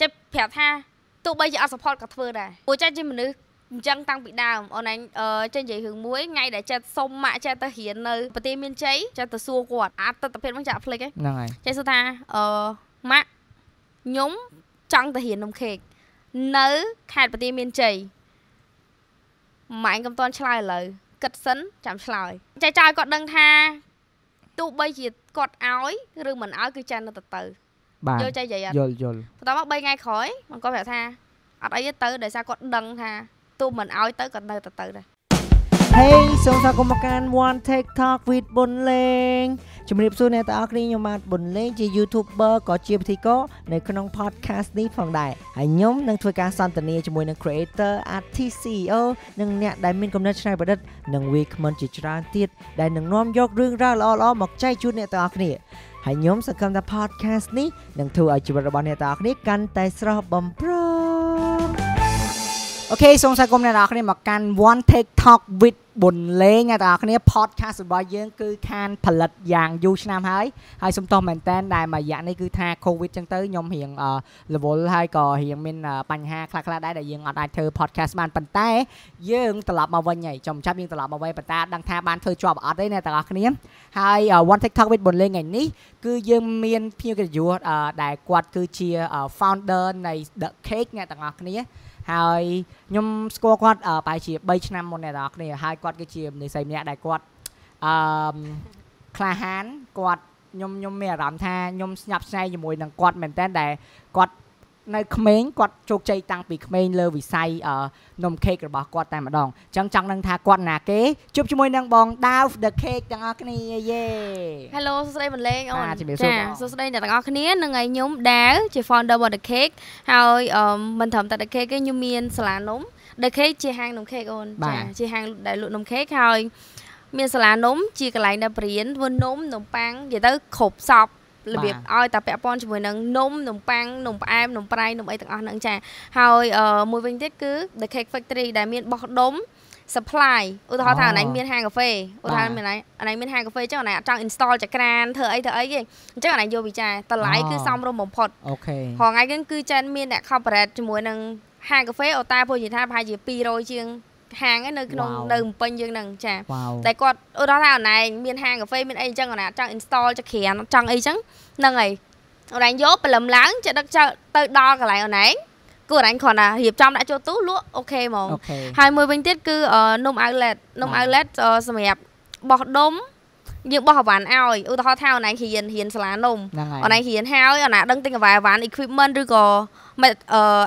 ចិត្តប្រាប់ថាទោះបីជាអត់ support ក៏ធ្វើដែរព្រោះចិត្តជាមនុស្សអញ្ចឹងតាំងពីដើមអូនអញចេះនិយាយរឿងមួយថ្ងៃដែលចិត្តសុំម៉ាក់ចេះទៅរៀននៅប្រទេសមានជ័យចេះទៅសួរគាត់អាទិដ្ឋភាពហ្នឹងចាក់ផ្លិចហ្នឹងហើយចេះសួរថាអឺម៉ាក់ខ្ញុំចង់ទៅរៀននំខេកនៅខេត្តប្រទេសមានជ័យម៉ែកំតន់ឆ្លើយឥឡូវគិតសិនចាំឆ្លើយចែកចោលគាត់ដឹងថាទោះបីជាគាត់ឲ្យឬមិនឲ្យគឺចាននៅទៅទៅយល់ចេះនិយាយអត់យល់យល់បន្តមក3ថ្ងៃក្រោយមកគាត់ប្រាប់ថាអត់អីទេទៅដោយសារគាត់ដឹងថាទោះមិនឲ្យទៅក៏នៅទៅទៅដែរ Hey សូមស្វាគមន៍មកកាន One Take Talk with ប៊ុនលេងជំរាបសួរអ្នកទាំងអស់គ្នាខ្ញុំបាទប៊ុនលេងជា YouTuber ក៏ជាពិធីករនៅក្នុង podcast នេះផងដែរហើយខ្ញុំនឹងធ្វើការសន្ទនាជាមួយនឹង creator artist CEO និងអ្នកដែលមានគំនិតច្នៃប្រឌិត និងវាគ្មិនជាច្រើនទៀតដែលនឹងនាំយករឿងរ៉ាវល្អៗមកចែកជូនអ្នកទាំងអស់គ្នាហើយខ្ញុំសង្ឃឹមថា podcast នេះនឹងធ្វើឲ្យជីវិតរបស់អ្នកទាំងអស់គ្នាកាន់តែស្រស់បំព្រងអូខេសូមស្វាគមន៍អ្នកនរគ្នាមកកាន់ One Take Talk with ប៊ុនលេងអ្នកនរគ្នា podcast របស់យើងគឺខានផលិតយ៉ាងយូរឆ្នាំហើយហើយសូមតោះមែនតែនដែលមួយរយៈនេះគឺថា COVID ចឹងទៅខ្ញុំរៀងរវល់ហើយក៏រៀងមានបញ្ហាខ្លះៗដែរដែលយើងអត់អាចធ្វើ podcast បានប៉ុន្តែយើងត្រឡប់មកវិញហើយចំចាប់យើងត្រឡប់មកវិញប៉ុន្តែដឹងថាបាន ធ្វើជាប់អត់ទេអ្នកនរគ្នាហើយ One Take Talk with ប៊ុនលេងថ្ងៃនេះគឺយើងមានភ្ញៀវកិត្តិយសដែលគាត់គឺជា founder នៃ The Cake អ្នកនរគ្នាហើយខ្ញុំស្គាល់គាត់ប្រហែលជា3ឆ្នាំមុនអ្នកនរគ្នាហើយគាត់គឺជាមនុស្សម្នាក់ដែលគាត់អឺក្លាហានគាត់ខ្ញុំខ្ញុំមានអារម្មណ៍ថាខ្ញុំស្ញប់ស្ញែងជាមួយនឹងគាត់មែនតើដែលគាត់នៅក្មេងគាត់ជោគជ័យតាំងពីក្មេងលើវិស័យនំខេករបស់គាត់តែម្ដងអញ្ចឹងចង់ដឹងថាគាត់ណាគេជួបជាមួយនឹងបងដាវ The Cake ទាំងអស់គ្នាយេ Hello សួស្ដីបន្លេងអូនចាសួស្ដីអ្នកទាំងអស់គ្នានឹងឲ្យខ្ញុំដាវជា founder of The Cake ហើយមិនត្រឹមតែ The Cake ទេខ្ញុំមានសាលានំ The Cake ជាហាងនំខេកអូនចាជាហាងដែលលក់នំខេកហើយមានសាលានំជាកន្លែងដែលបរៀនធ្វើនំនំប៉័ងនិយាយទៅគ្រប់សពរបៀបឲ្យតែពាក់ព័ន្ធជាមួយនឹងនំ នំប៉័ងនំផ្អែមនំប្រៃនំអីទាំងអស់ហ្នឹងចាហើយមួយវិញទៀតគឺ The Cake Factory ដែលមានបោះដុំ supply ឧទាហរណ៍ថាអណៃមានហាងកាហ្វេឧទាហរណ៍មានអណៃមានហាងកាហ្វេចឹងអណៃអត់ចង់ install ចក្រានធ្វើអីធ្វើអីទេអញ្ចឹងអណៃយកវិចារតម្លៃគឺសមរម្យបំផុតអូខេហងៃហ្នឹងគឺចិនមានអ្នក corporate ជាមួយនឹងហាងកាហ្វេអូតាពោលនិយាយថាប្រហែលជា200ជាងហាងនៅក្នុងនៅភ្នំពេញយើងហ្នឹងចាតែគាត់ឧទាហរណ៍ថាអនឡាញមានហាងកាហ្វេមានអីអញ្ចឹងអនឡាញចង់ install ចក្រានចង់អីអញ្ចឹងហ្នឹងហើយអនឡាញយកព្រលឹមឡើងចេះដឹកចៅទៅដល់កន្លែងអនឡាញគួរអរញគ្រាន់តែរៀបចំដាក់ចូលទូលក់អូខេហ្មងហើយមួយវិញទៀតគឺនំ outlet នំ outlet សម្រាប់បោះដុំយើងបោះអវ៉ាន់ឲ្យឧទាហរណ៍ថាអនឡាញហ៊ានហ៊ានសាលានំអនឡាញហ៊ានហើយអណាដឹងទិញអវ៉ាន់ equipment ឬក៏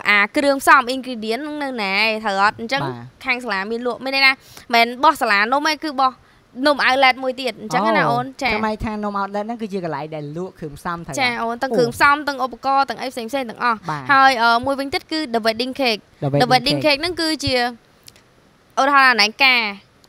អាគ្រឿងផ្សំ ingredient នៅណាឯងត្រូវអត់អញ្ចឹងខាងសាលាមានលក់មានន័យថាមិនបោះសាលានំឯងគឺបោះនំ outlet មួយទៀតអញ្ចឹងណាអូនចាចាំថានំ outlet ហ្នឹងគឺជាកន្លែងដែលលក់គ្រឿងផ្សំត្រូវចាអូនទាំងគ្រឿងផ្សំទាំងឧបករណ៍ទាំងអីផ្សេងផ្សេងទាំងអស់ហើយមួយវិញទៀតគឺ the wedding cake the wedding cake ហ្នឹងគឺជាឧទាហរណ៍អនឡាញការ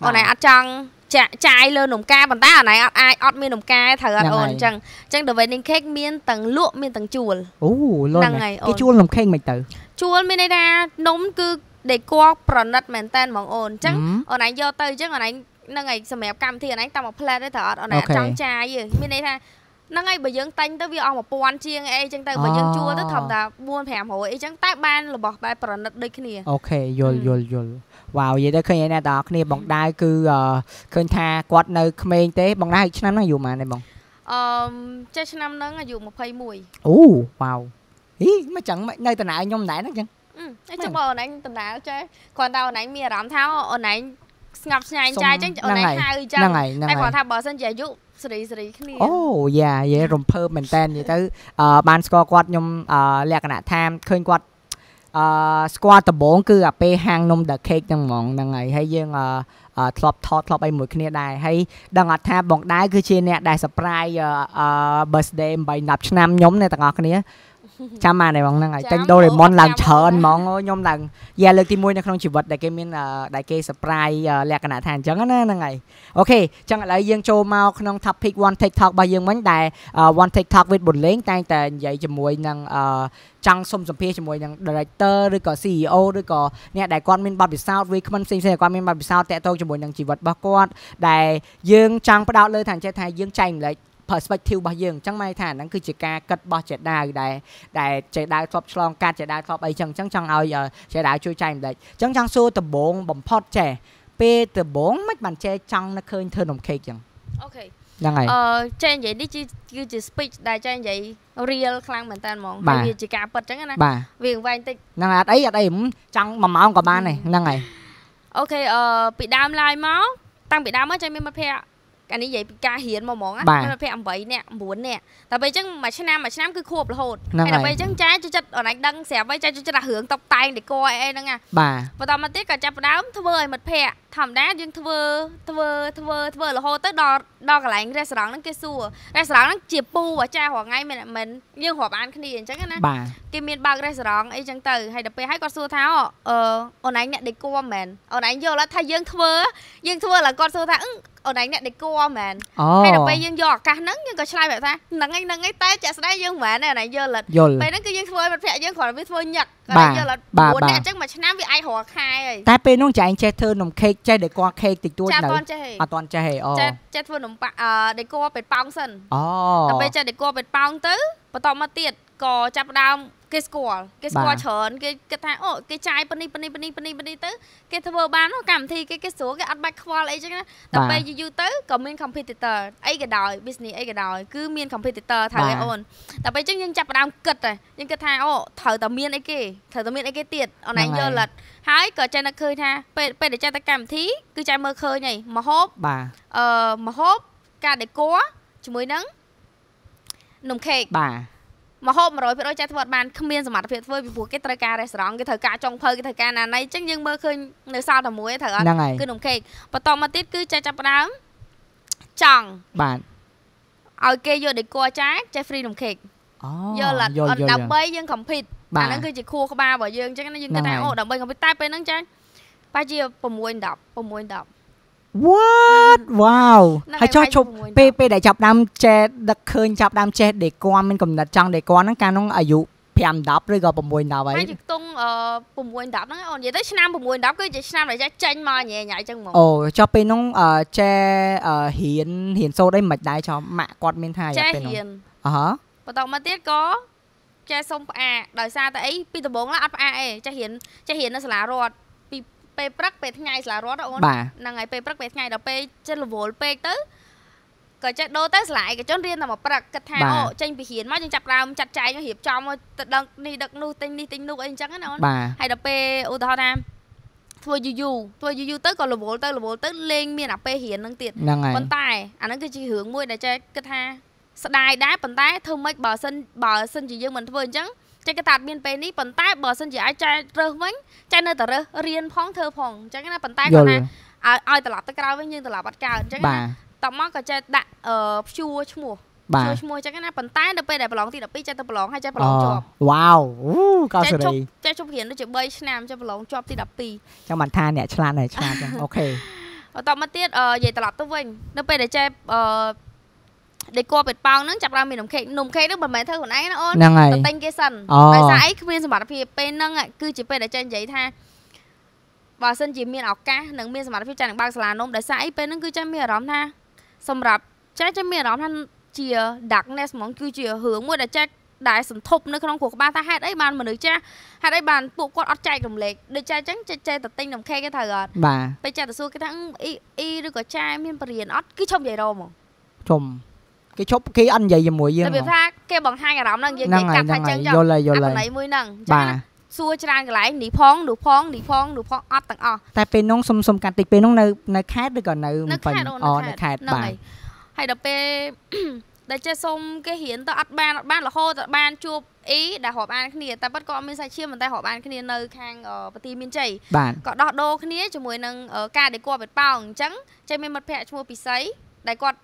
អនឡាញអត់ចង់ចាក់ចាយលើនំការប៉ុន្តែអត់ណៃអត់អាចអត់មាននំការត្រូវអត់អូនអញ្ចឹងអញ្ចឹង The Wedding Cake មានទាំងលក់មានទាំងជួលអូលក់ហ្នឹងហើយគេជួលនំ cake មិនទៅជួលមានន័យថានំគឺដេកួប្រណិតមែនតែនហ្មងអូនអញ្ចឹងអូនឯងយកទៅអញ្ចឹងអូនឯងហ្នឹងហើយសម្រាប់កម្មវិធីអូនឯងតាមមួយផ្លែតទេត្រូវអត់អូនឯងចង់ចាយមានន័យថាហ្នឹងហើយបើយើងតែងទៅវាអស់1000ជាងអីចឹងទៅបើយើងជួលទៅធម្មតា4 500អីចឹងតែបានរបស់បែបប្រណិតដូចគ្នាអូខេយល់យល់យល់វ៉ាវនិយាយទៅឃើញឯអ្នកទាំងអស់គ្នាបងដាវគឺឃើញថាគាត់នៅក្មេងទេបងដាវឆ្នាំហ្នឹងអាយុប៉ុន្មានទេបងអឺចេះឆ្នាំហ្នឹងអាយុ21អូវ៉ាវហីមកចឹងនៅតំណែងខ្ញុំដែរហ្នឹងចឹងអឺចឹងបងអូនឯងតំណែងចេះគាត់ថាអូនឯងមានអារម្មណ៍ថាអូនឯងស្ងប់ស្ងាញ់ចាយចឹងអូនឯងហៅចឹងតែគាត់ថាបើសិនជាអាយុសេរីសេរីគ្នាអូយ៉ាយេរំភើបមែនតើនិយាយទៅបានស្គាល់គាត់ខ្ញុំលក្ខណៈថាឃើញគាត់អឺស្គាល់ដំបងគឺអាពេលហាងនំ The Cake ហ្នឹងហ្មងហ្នឹងហើយហើយយើងអឺធ្លាប់ថតធ្លាប់អីមួយគ្នាដែរហើយដឹងអត់ថាបងដែរគឺជាអ្នកដែល surprise អឺ birthday 8 10ឆ្នាំខ្ញុំអ្នកទាំងអស់គ្នាចាំបានឯងហ្នឹងហើយតែដូរេម៉ុនឡើងច្រើនហ្មងខ្ញុំឡើងយ៉ាលើកទី1នៅក្នុងជីវិតដែលគេមានដែលគេ surprise លក្ខណៈថាអញ្ចឹងណាហ្នឹងហើយអូខេអញ្ចឹងឥឡូវយើងចូលមកក្នុង topic one TikTok របស់យើងវិញដែល one TikTok with បុនលេងតែងតែនិយាយជាមួយនឹងចង់សុំសម្ភាសជាមួយនឹង director ឬក៏ CEO ឬក៏អ្នកដែលគាត់មានបទពិសោធន៍វាគ្មិនផ្សេងៗគាត់មានបទពិសោធន៍តាក់ទងជាមួយនឹងជីវិតរបស់គាត់ដែលយើងចង់ផ្ដោតលើថាចេះថាយើងចែកម្លែក perspective របស់យើងអញ្ចឹងម៉ែថាហ្នឹងគឺជាការគិតរបស់ចេដាវដែលដែលចេដាវធ្លាប់ឆ្លងកាត់ចេដាវធ្លាប់អីចឹងអញ្ចឹងចង់ឲ្យចេដាវជួយចែកម្លេចអញ្ចឹងចង់សួរដំបងបំផុតចេពេលដំបងមិនបានចេចង់នឹកឃើញ turn on cake ចឹងអូខេហ្នឹងហើយអឺចេះនិយាយនេះគឺជា speech ដែលចេះនិយាយ real ខ្លាំងមែនតើហ្មងហើយវាជាការពិតចឹងណាវាវែងតិចហ្នឹងអត់អីអត់អីចង់1ម៉ោងក៏បានដែរហ្នឹងហើយអូខេអឺពីដើម live មកតាំងពីដើមមកចេះមានមិត្តភ័ក្តិអានេះនិយាយពីការរៀនមកហ្មងណាខ្ញុំភ័ក្រ8នាក់9នាក់តែពេលអញ្ចឹងមួយឆ្នាំមួយឆ្នាំគឺខួបរហូតហើយដល់ពេលអញ្ចឹងចាយចូលចិត្តអូនឯងដឹងស្រាប់ហើយចាយចូលចិត្តអារឿងតុបតែងដេកអីហ្នឹងណាបាទបន្តមកទៀតក៏ចាប់ផ្ដើមធ្វើឲ្យមិត្តភ័ក្រធម្មតាយើងធ្វើធ្វើធ្វើធ្វើរហូតទៅដល់ដល់កន្លែង restaurant ហ្នឹងគេសួរ restaurant ហ្នឹងជាពូអាចារ្យរាល់ថ្ងៃមែនមិនយើងរាប់អានគ្នាអញ្ចឹងណាគេមានបើក restaurant អីចឹងទៅហើយដល់ពេលហើយគាត់សួរថាអឺអូនឯងអ្នកដេកគួមែនអូនឯងយល់ថាយើងធ្វើយើងធ្វើឡើយគាត់សួរថាអឺអូនឯងអ្នកដេកគួមែនហើយដល់ពេលយើងយកឱកាសហ្នឹងយើងក៏ឆ្លើយបែបថាហ្នឹងឯងហ្នឹងឯងតែចាក់ស្ដែងយើងមិនមែនឯងយល់លិតពេលហ្នឹងគឺយើងធ្វើឲ្យមិត្តភក្តិយើងគ្រាន់តែវាធ្វើញឹកគាត់យល់លិតព្រោះអ្នកអញ្ចឹងមួយឆ្នាំវាអាចរកខែហើយតែពេលនោះចាឯងចេះធ្វើនំខេកចេះដេក័រខេកតិចតួចនៅអត់តន់ចេះទេអូចេះចេះធ្វើនំប៉ាដេក័រเป็ดប៉ោងសិនអូដល់ពេលចេះដេក័រเป็ดប៉ោងទៅបន្តមកទៀតក៏ចាប់ដើមគេស្គាល់គេស្គាល់ច្រើនគេគិតថាអូគេចាយប៉ានេះប៉ានេះប៉ានេះប៉ានេះប៉ានេះទៅគេធ្វើបានកម្មវិធីគេគេស្រួលគេអត់បាច់ខ្វល់អីចឹងណាតែពេលយូរទៅក៏មាន competitor អីក៏ដោយ business អីក៏ដោយគឺមាន competitor ថើឯអូនតែពេលចឹងយើងចាប់ផ្ដើមគិតតែយើងគិតថាអូត្រូវតែមានអីគេត្រូវតែមានអីគេទៀតអូនឯងយល់លិតហើយក៏ចេះតែឃើញថាពេលពេលដែលចេះតែកម្មវិធីគឺចេះមើលឃើញហីមហូបបាទអឺមហូបការដេកជាមួយនឹងនំខេកបាទមកហូប100%ចែកធ្វើអត់បានគ្មានសមត្ថភាពធ្វើពីព្រោះគេត្រូវការរេស្តរ៉ង់គេត្រូវការចុងភៅគេត្រូវការណាណៃអញ្ចឹងយើងមើលឃើញនៅសាលតែមួយត្រូវអត់គឺនំខេកបន្តមកទៀតគឺចែកចាប់ផ្ដើមចង់បាទឲ្យគេយកដេកួចាចែក free នំខេកយល់អត់ដើម្បីយើង compete អាហ្នឹងគឺជាខួរក្បាលរបស់យើងអញ្ចឹងយើងគិតថាអូដើម្បី compete តែពេលហ្នឹងចាស់ប៉ាជា6 10 6 10 what wow ហើយចោះជប់ពេលពេលដែលចាប់ដើមចេះដឹកឃើញចាប់ដើមចេះដេកគាត់មានកំណត់ចង់ដេកគាត់ហ្នឹងកាលនោះអាយុ5 10ឬក៏6 10ហើយហើយខ្ទង់6 10ហ្នឹងអូននិយាយទៅឆ្នាំ6 10គឺជាឆ្នាំដែលចេះចេញមកញ៉ែញ៉ៃចឹងហ្មងអូចុះពេលនោះចេះហ៊ានហ៊ានសូត្រអីមិនដែរចុះម៉ាក់គាត់មានថាយ៉ាពេលនោះអហបន្តមកទៀតក៏ចេះសុំផ្អាកដោយសារតែអីពីដំបងឡើយអត់ផ្អាកអីចេះរៀនចេះរៀននៅសាលារដ្ឋពេលព្រឹកពេលថ្ងៃសាលារដ្ឋអូនហ្នឹងហើយពេលព្រឹកពេលថ្ងៃដល់ពេលចិត្តរវល់ពេកទៅក៏ចេះដូរទៅសាលាឯកជនរៀនតែមកព្រឹកគិតថាអូចេញពីរៀនមកយើងចាប់ដើមចាត់ចែងរៀបចំទៅដឹកនេះដឹកនោះទិញនេះទិញនោះអីអញ្ចឹងណាអូនហើយដល់ពេលឧទាហរណ៍ថាធ្វើយូរយូរធ្វើយូរយូរទៅក៏រវល់ទៅរវល់ទៅលេងមានអាពេលរៀននឹងទៀតប៉ុន្តែអាហ្នឹងគឺជារឿងមួយដែលចេះគិតថាស្ដាយដែរប៉ុន្តែធ្វើម៉េចបើសិនបើសិនជាយើងមិនធ្វើអញ្ចឹងចេះគេតាត់មានពេលនេះប៉ុន្តែបើសិនជាអាចចែរើសវិញចែនៅតែរើសរៀនផងធ្វើផងអញ្ចឹងណាប៉ុន្តែគាត់ណាឲ្យឲ្យត្រឡប់ទៅក្រៅវិញយើងត្រឡប់អត់កើតអញ្ចឹងណាតមកក៏ចេះដាក់ព្យួរឈ្មោះចូលឈ្មោះចឹងណាប៉ុន្តែនៅពេលដែលប្រឡងទី12ចេះទៅប្រឡងហើយចេះប្រឡងជាប់វ៉ាវអូកោសេរីចេះជប់រៀនដូចជា3ឆ្នាំចេះប្រឡងជាប់ទី12ចាំមិនថាអ្នកឆ្លាតហើយឆ្លាតចឹងអូខេបន្តមកទៀតនិយាយត្រឡប់ទៅវិញនៅពេលដែលចេះអឺដែលគប់ពេតប៉ោងហ្នឹងចាប់ដើមមាននំខេកនំខេកហ្នឹងមិនមែនធ្វើខ្លួនឯងណាអូនតែទិញគេសិនដោយសារអីគ្មានសមត្ថភាពពេលហ្នឹងគឺជាពេលដែលចេះនិយាយថាបើសិនជាមានឱកាសនិងមានសមត្ថភាពចាស់នឹងបើកសាលានំដោយសារអីពេលហ្នឹងគឺចាស់មានអារម្មណ៍ថា សម្រាប់ចាស់ចាស់មានអារម្មណ៍ថាជា darkness ហ្មង គឺជារឿងមួយដែលចាស់ដែលសន្ធប់នៅក្នុងគ្រួសារថាហេតុអីបានមនុស្សចាស់ហេតុអីបានពួកគាត់អត់ចែករំលែកដូចចាស់អញ្ចឹងចេះតែទិញនំខេកគេត្រូវអត់បាទពេលចាស់ទៅសួរគេថាអ៊ីអ៊ីឬក៏ចាស់មានបរិញ្ញាអត់គឺឈប់និយាយរមហ្មងឈប់គេឈប់គេអត់និយាយជាមួយយើងតែវាថាគេបង្ហាញអារម្មណ៍ហ្នឹងយើងគេកាត់ថាចឹងចឹងយល់ហើយយល់ហើយកន្លែងមួយហ្នឹងបាទសួរច្រើនកន្លែងនេះផងនោះផងនេះផងនោះផងអត់ទាំងអស់តែពេលនោះសុំសុំកាត់តិចពេលនោះនៅនៅខេត្តឬក៏នៅបិញអូនៅខេត្តបាទហើយដល់ពេលដែលចេះសុំគេរៀនទៅអត់បានអត់បានរហូតដល់បានជួបអ៊ីដែលរាប់អានគ្នាតែប៉ិតក៏អត់មានសាច់ឈាមប៉ុន្តែរាប់អានគ្នានៅខាងបទីមានជ័យក៏ដោះដូរគ្នាជាមួយនឹងការដែលគាត់បិទប៉ោងអញ្ចឹងចេះមានមិត្តភ័ក្តិឈ្មោះពិសីដែលគាត់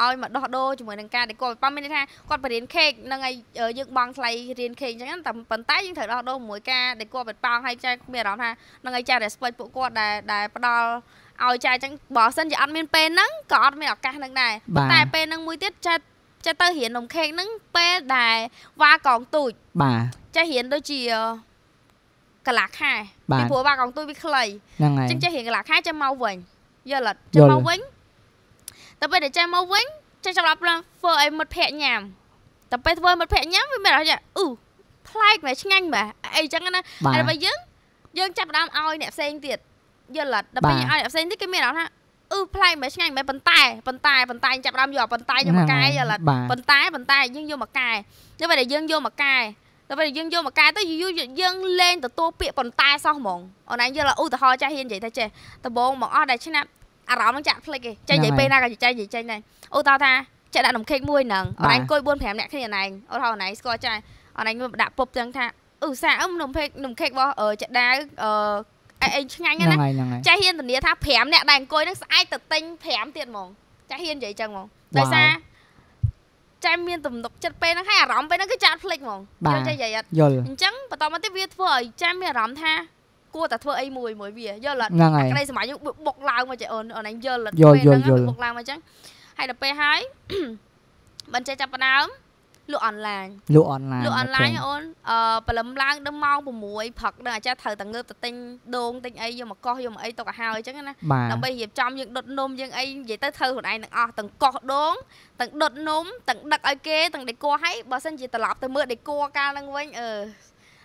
ឲ្យមកដោះដូរជាមួយនឹងការដែលគាត់ប៉ាមានថាគាត់បរៀនខេកនឹងឲ្យយើងបងថ្លៃរៀនខេកអញ្ចឹងតែប៉ុន្តែយើងត្រូវដោះដូរជាមួយការដែលគាត់បិទប៉ោងឲ្យចាមានអារម្មណ៍ថានឹងឲ្យចា respect ពួកគាត់ដែលដែលផ្ដល់ឲ្យចាអញ្ចឹងបើសិនជាអត់មានពេលហ្នឹងក៏អត់មានឱកាសនឹងដែរតែពេលហ្នឹងមួយទៀតចាចេះទៅរៀននំខេកហ្នឹងពេលដែលវ៉ាកងទូចបាទចេះរៀនដូចជាកន្លះខែពីព្រោះវ៉ាកងទូចវាខ្លីហ្នឹងហើយអញ្ចឹងចេះរៀនកន្លះខែចេះមកវិញយល់អត់ចេះមកវិញដល់ពេលដែលចេញមកវិញចេញសម្រាប់ធ្វើឲ្យមិត្តភ័ក្ដិញ៉ាំដល់ពេលធ្វើមិត្តភ័ក្ដិញ៉ាំវាមានអារម្មណ៍អ៊ូប្លែកមែនឆ្ងាញ់មែនអីចឹងណាហើយបើយើងយើងចាប់ផ្ដើមឲ្យអ្នកផ្សេងទៀតយល់អត់ដល់ពេលឲ្យអ្នកផ្សេងទៀតគេមានអារម្មណ៍ថាអឺប្លែកមែនឆ្ងាញ់មែនប៉ុន្តែប៉ុន្តែប៉ុន្តែចាប់ដើមយកប៉ុន្តែយកមកកែយល់អត់ប៉ុន្តែប៉ុន្តែយើងយកមកកែដល់ពេលដែលយើងយកមកកែដល់ពេលយើងយកមកកែទៅយូរយើងលេងទទួលពាក្យប៉ុន្តែសោះហ្មងអូនឯងយល់ឧទាហរណ៍ចាស់ហ៊ាននិយាយថាចេះដំបងមកអស់ដែរឆ្នាំអារម្មណ៍នឹងចាក់ផ្លិចឯងចេញនិយាយពេលណាក៏ចេញនិយាយចេញដែរអូតោថាចេះដាក់នំខេកមួយហ្នឹងអរឯងអង្គុយ4 5នាក់គ្នាអរឯងអូថោអរឯងស្គាល់ចាអរឯងដាក់ពុបទាំងថាឧស្សាហ៍អឹមនំខេកនំខេករបស់ចេដាវអឺអីអីឆ្ងាញ់ណាចេះហ៊ានធានាថា5នាក់ដែលអង្គុយហ្នឹងស្អែកទៅទិញ5ទៀតហ្មងចេះហ៊ាននិយាយចឹងហ្មងដោយសារចាំមានទំនុកចិត្តពេលហ្នឹងហើយអារម្មណ៍ពេលហ្នឹងគឺចាក់ផ្លិចហ្មងយល់ចេះនិយាយអត់យល់អញ្ចឹងបន្តមកទៀតវាធ្វើឲ្យចាំមានអារម្មណ៍ថាគួរតែធ្វើអីមួយមួយវាយល់អត់ក្តីសម័យយើងបុកឡើងមកចេះអូនអូនឯងយល់អត់ពេលហ្នឹងបុកឡើងមកអញ្ចឹងហើយដល់ពេលហើយបានចេះចាប់ផ្ដើមលក់អនឡាញលក់អនឡាញលក់អនឡាញអូនអឺព្រលឹមឡើងដល់ម៉ោង6ព្រឹកដល់អាចារ្យត្រូវតែងើបទៅទិញដូងទិញអីយកមកកោះយកមកអីទុកឲ្យហើយអញ្ចឹងណាដើម្បីរៀបចំយើងដុតនំយើងអីនិយាយទៅត្រូវខ្លួនឯងទាំងអស់ទាំងកោះដូងទាំងដុតនំទាំងដឹកឲ្យគេទាំងដេកគួរហើយបើសិនជាត្រឡប់ទៅមើលដេកគួរកាលហ្នឹងវិញអឺ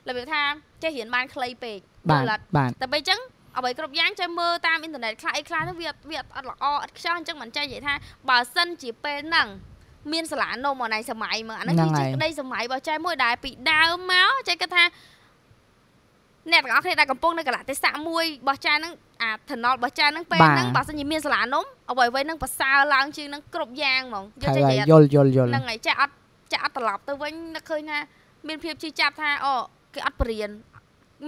របៀបថាចេះរៀនបានខ្លីពេកបាទបាទតែពេលអញ្ចឹងអ្វីគ្រប់យ៉ាងចេះមើលតាមអ៊ីនធឺណិតខ្លះអីខ្លះនោះវាវាអត់ល្អអត់ខ្ចោះអញ្ចឹងមិនចេះនិយាយថាបើសិនជាពេលហ្នឹងមានសាលានំអនឡាញសម័យមើលអានេះគឺជាក្តីសម័យរបស់ចែមួយដែលពីដើមមកចែគាត់ថាអ្នកទាំងអស់គ្នាដែលកំពុងនៅកលៈទេសៈមួយរបស់ចែហ្នឹងអាថណលរបស់ចែហ្នឹងពេលហ្នឹងបើសិនជាមានសាលានំអ្វីអ្វីហ្នឹងប្រសើរឡើងជាងហ្នឹងគ្រប់យ៉ាងហ្មងយល់ចេះយល់យល់យល់ហ្នឹងហើយចែអត់ចែអត់ត្រឡប់ទៅវិញនឹកឃើញថាមានភាពជឿចាប់ថាអូគេអត់បរៀន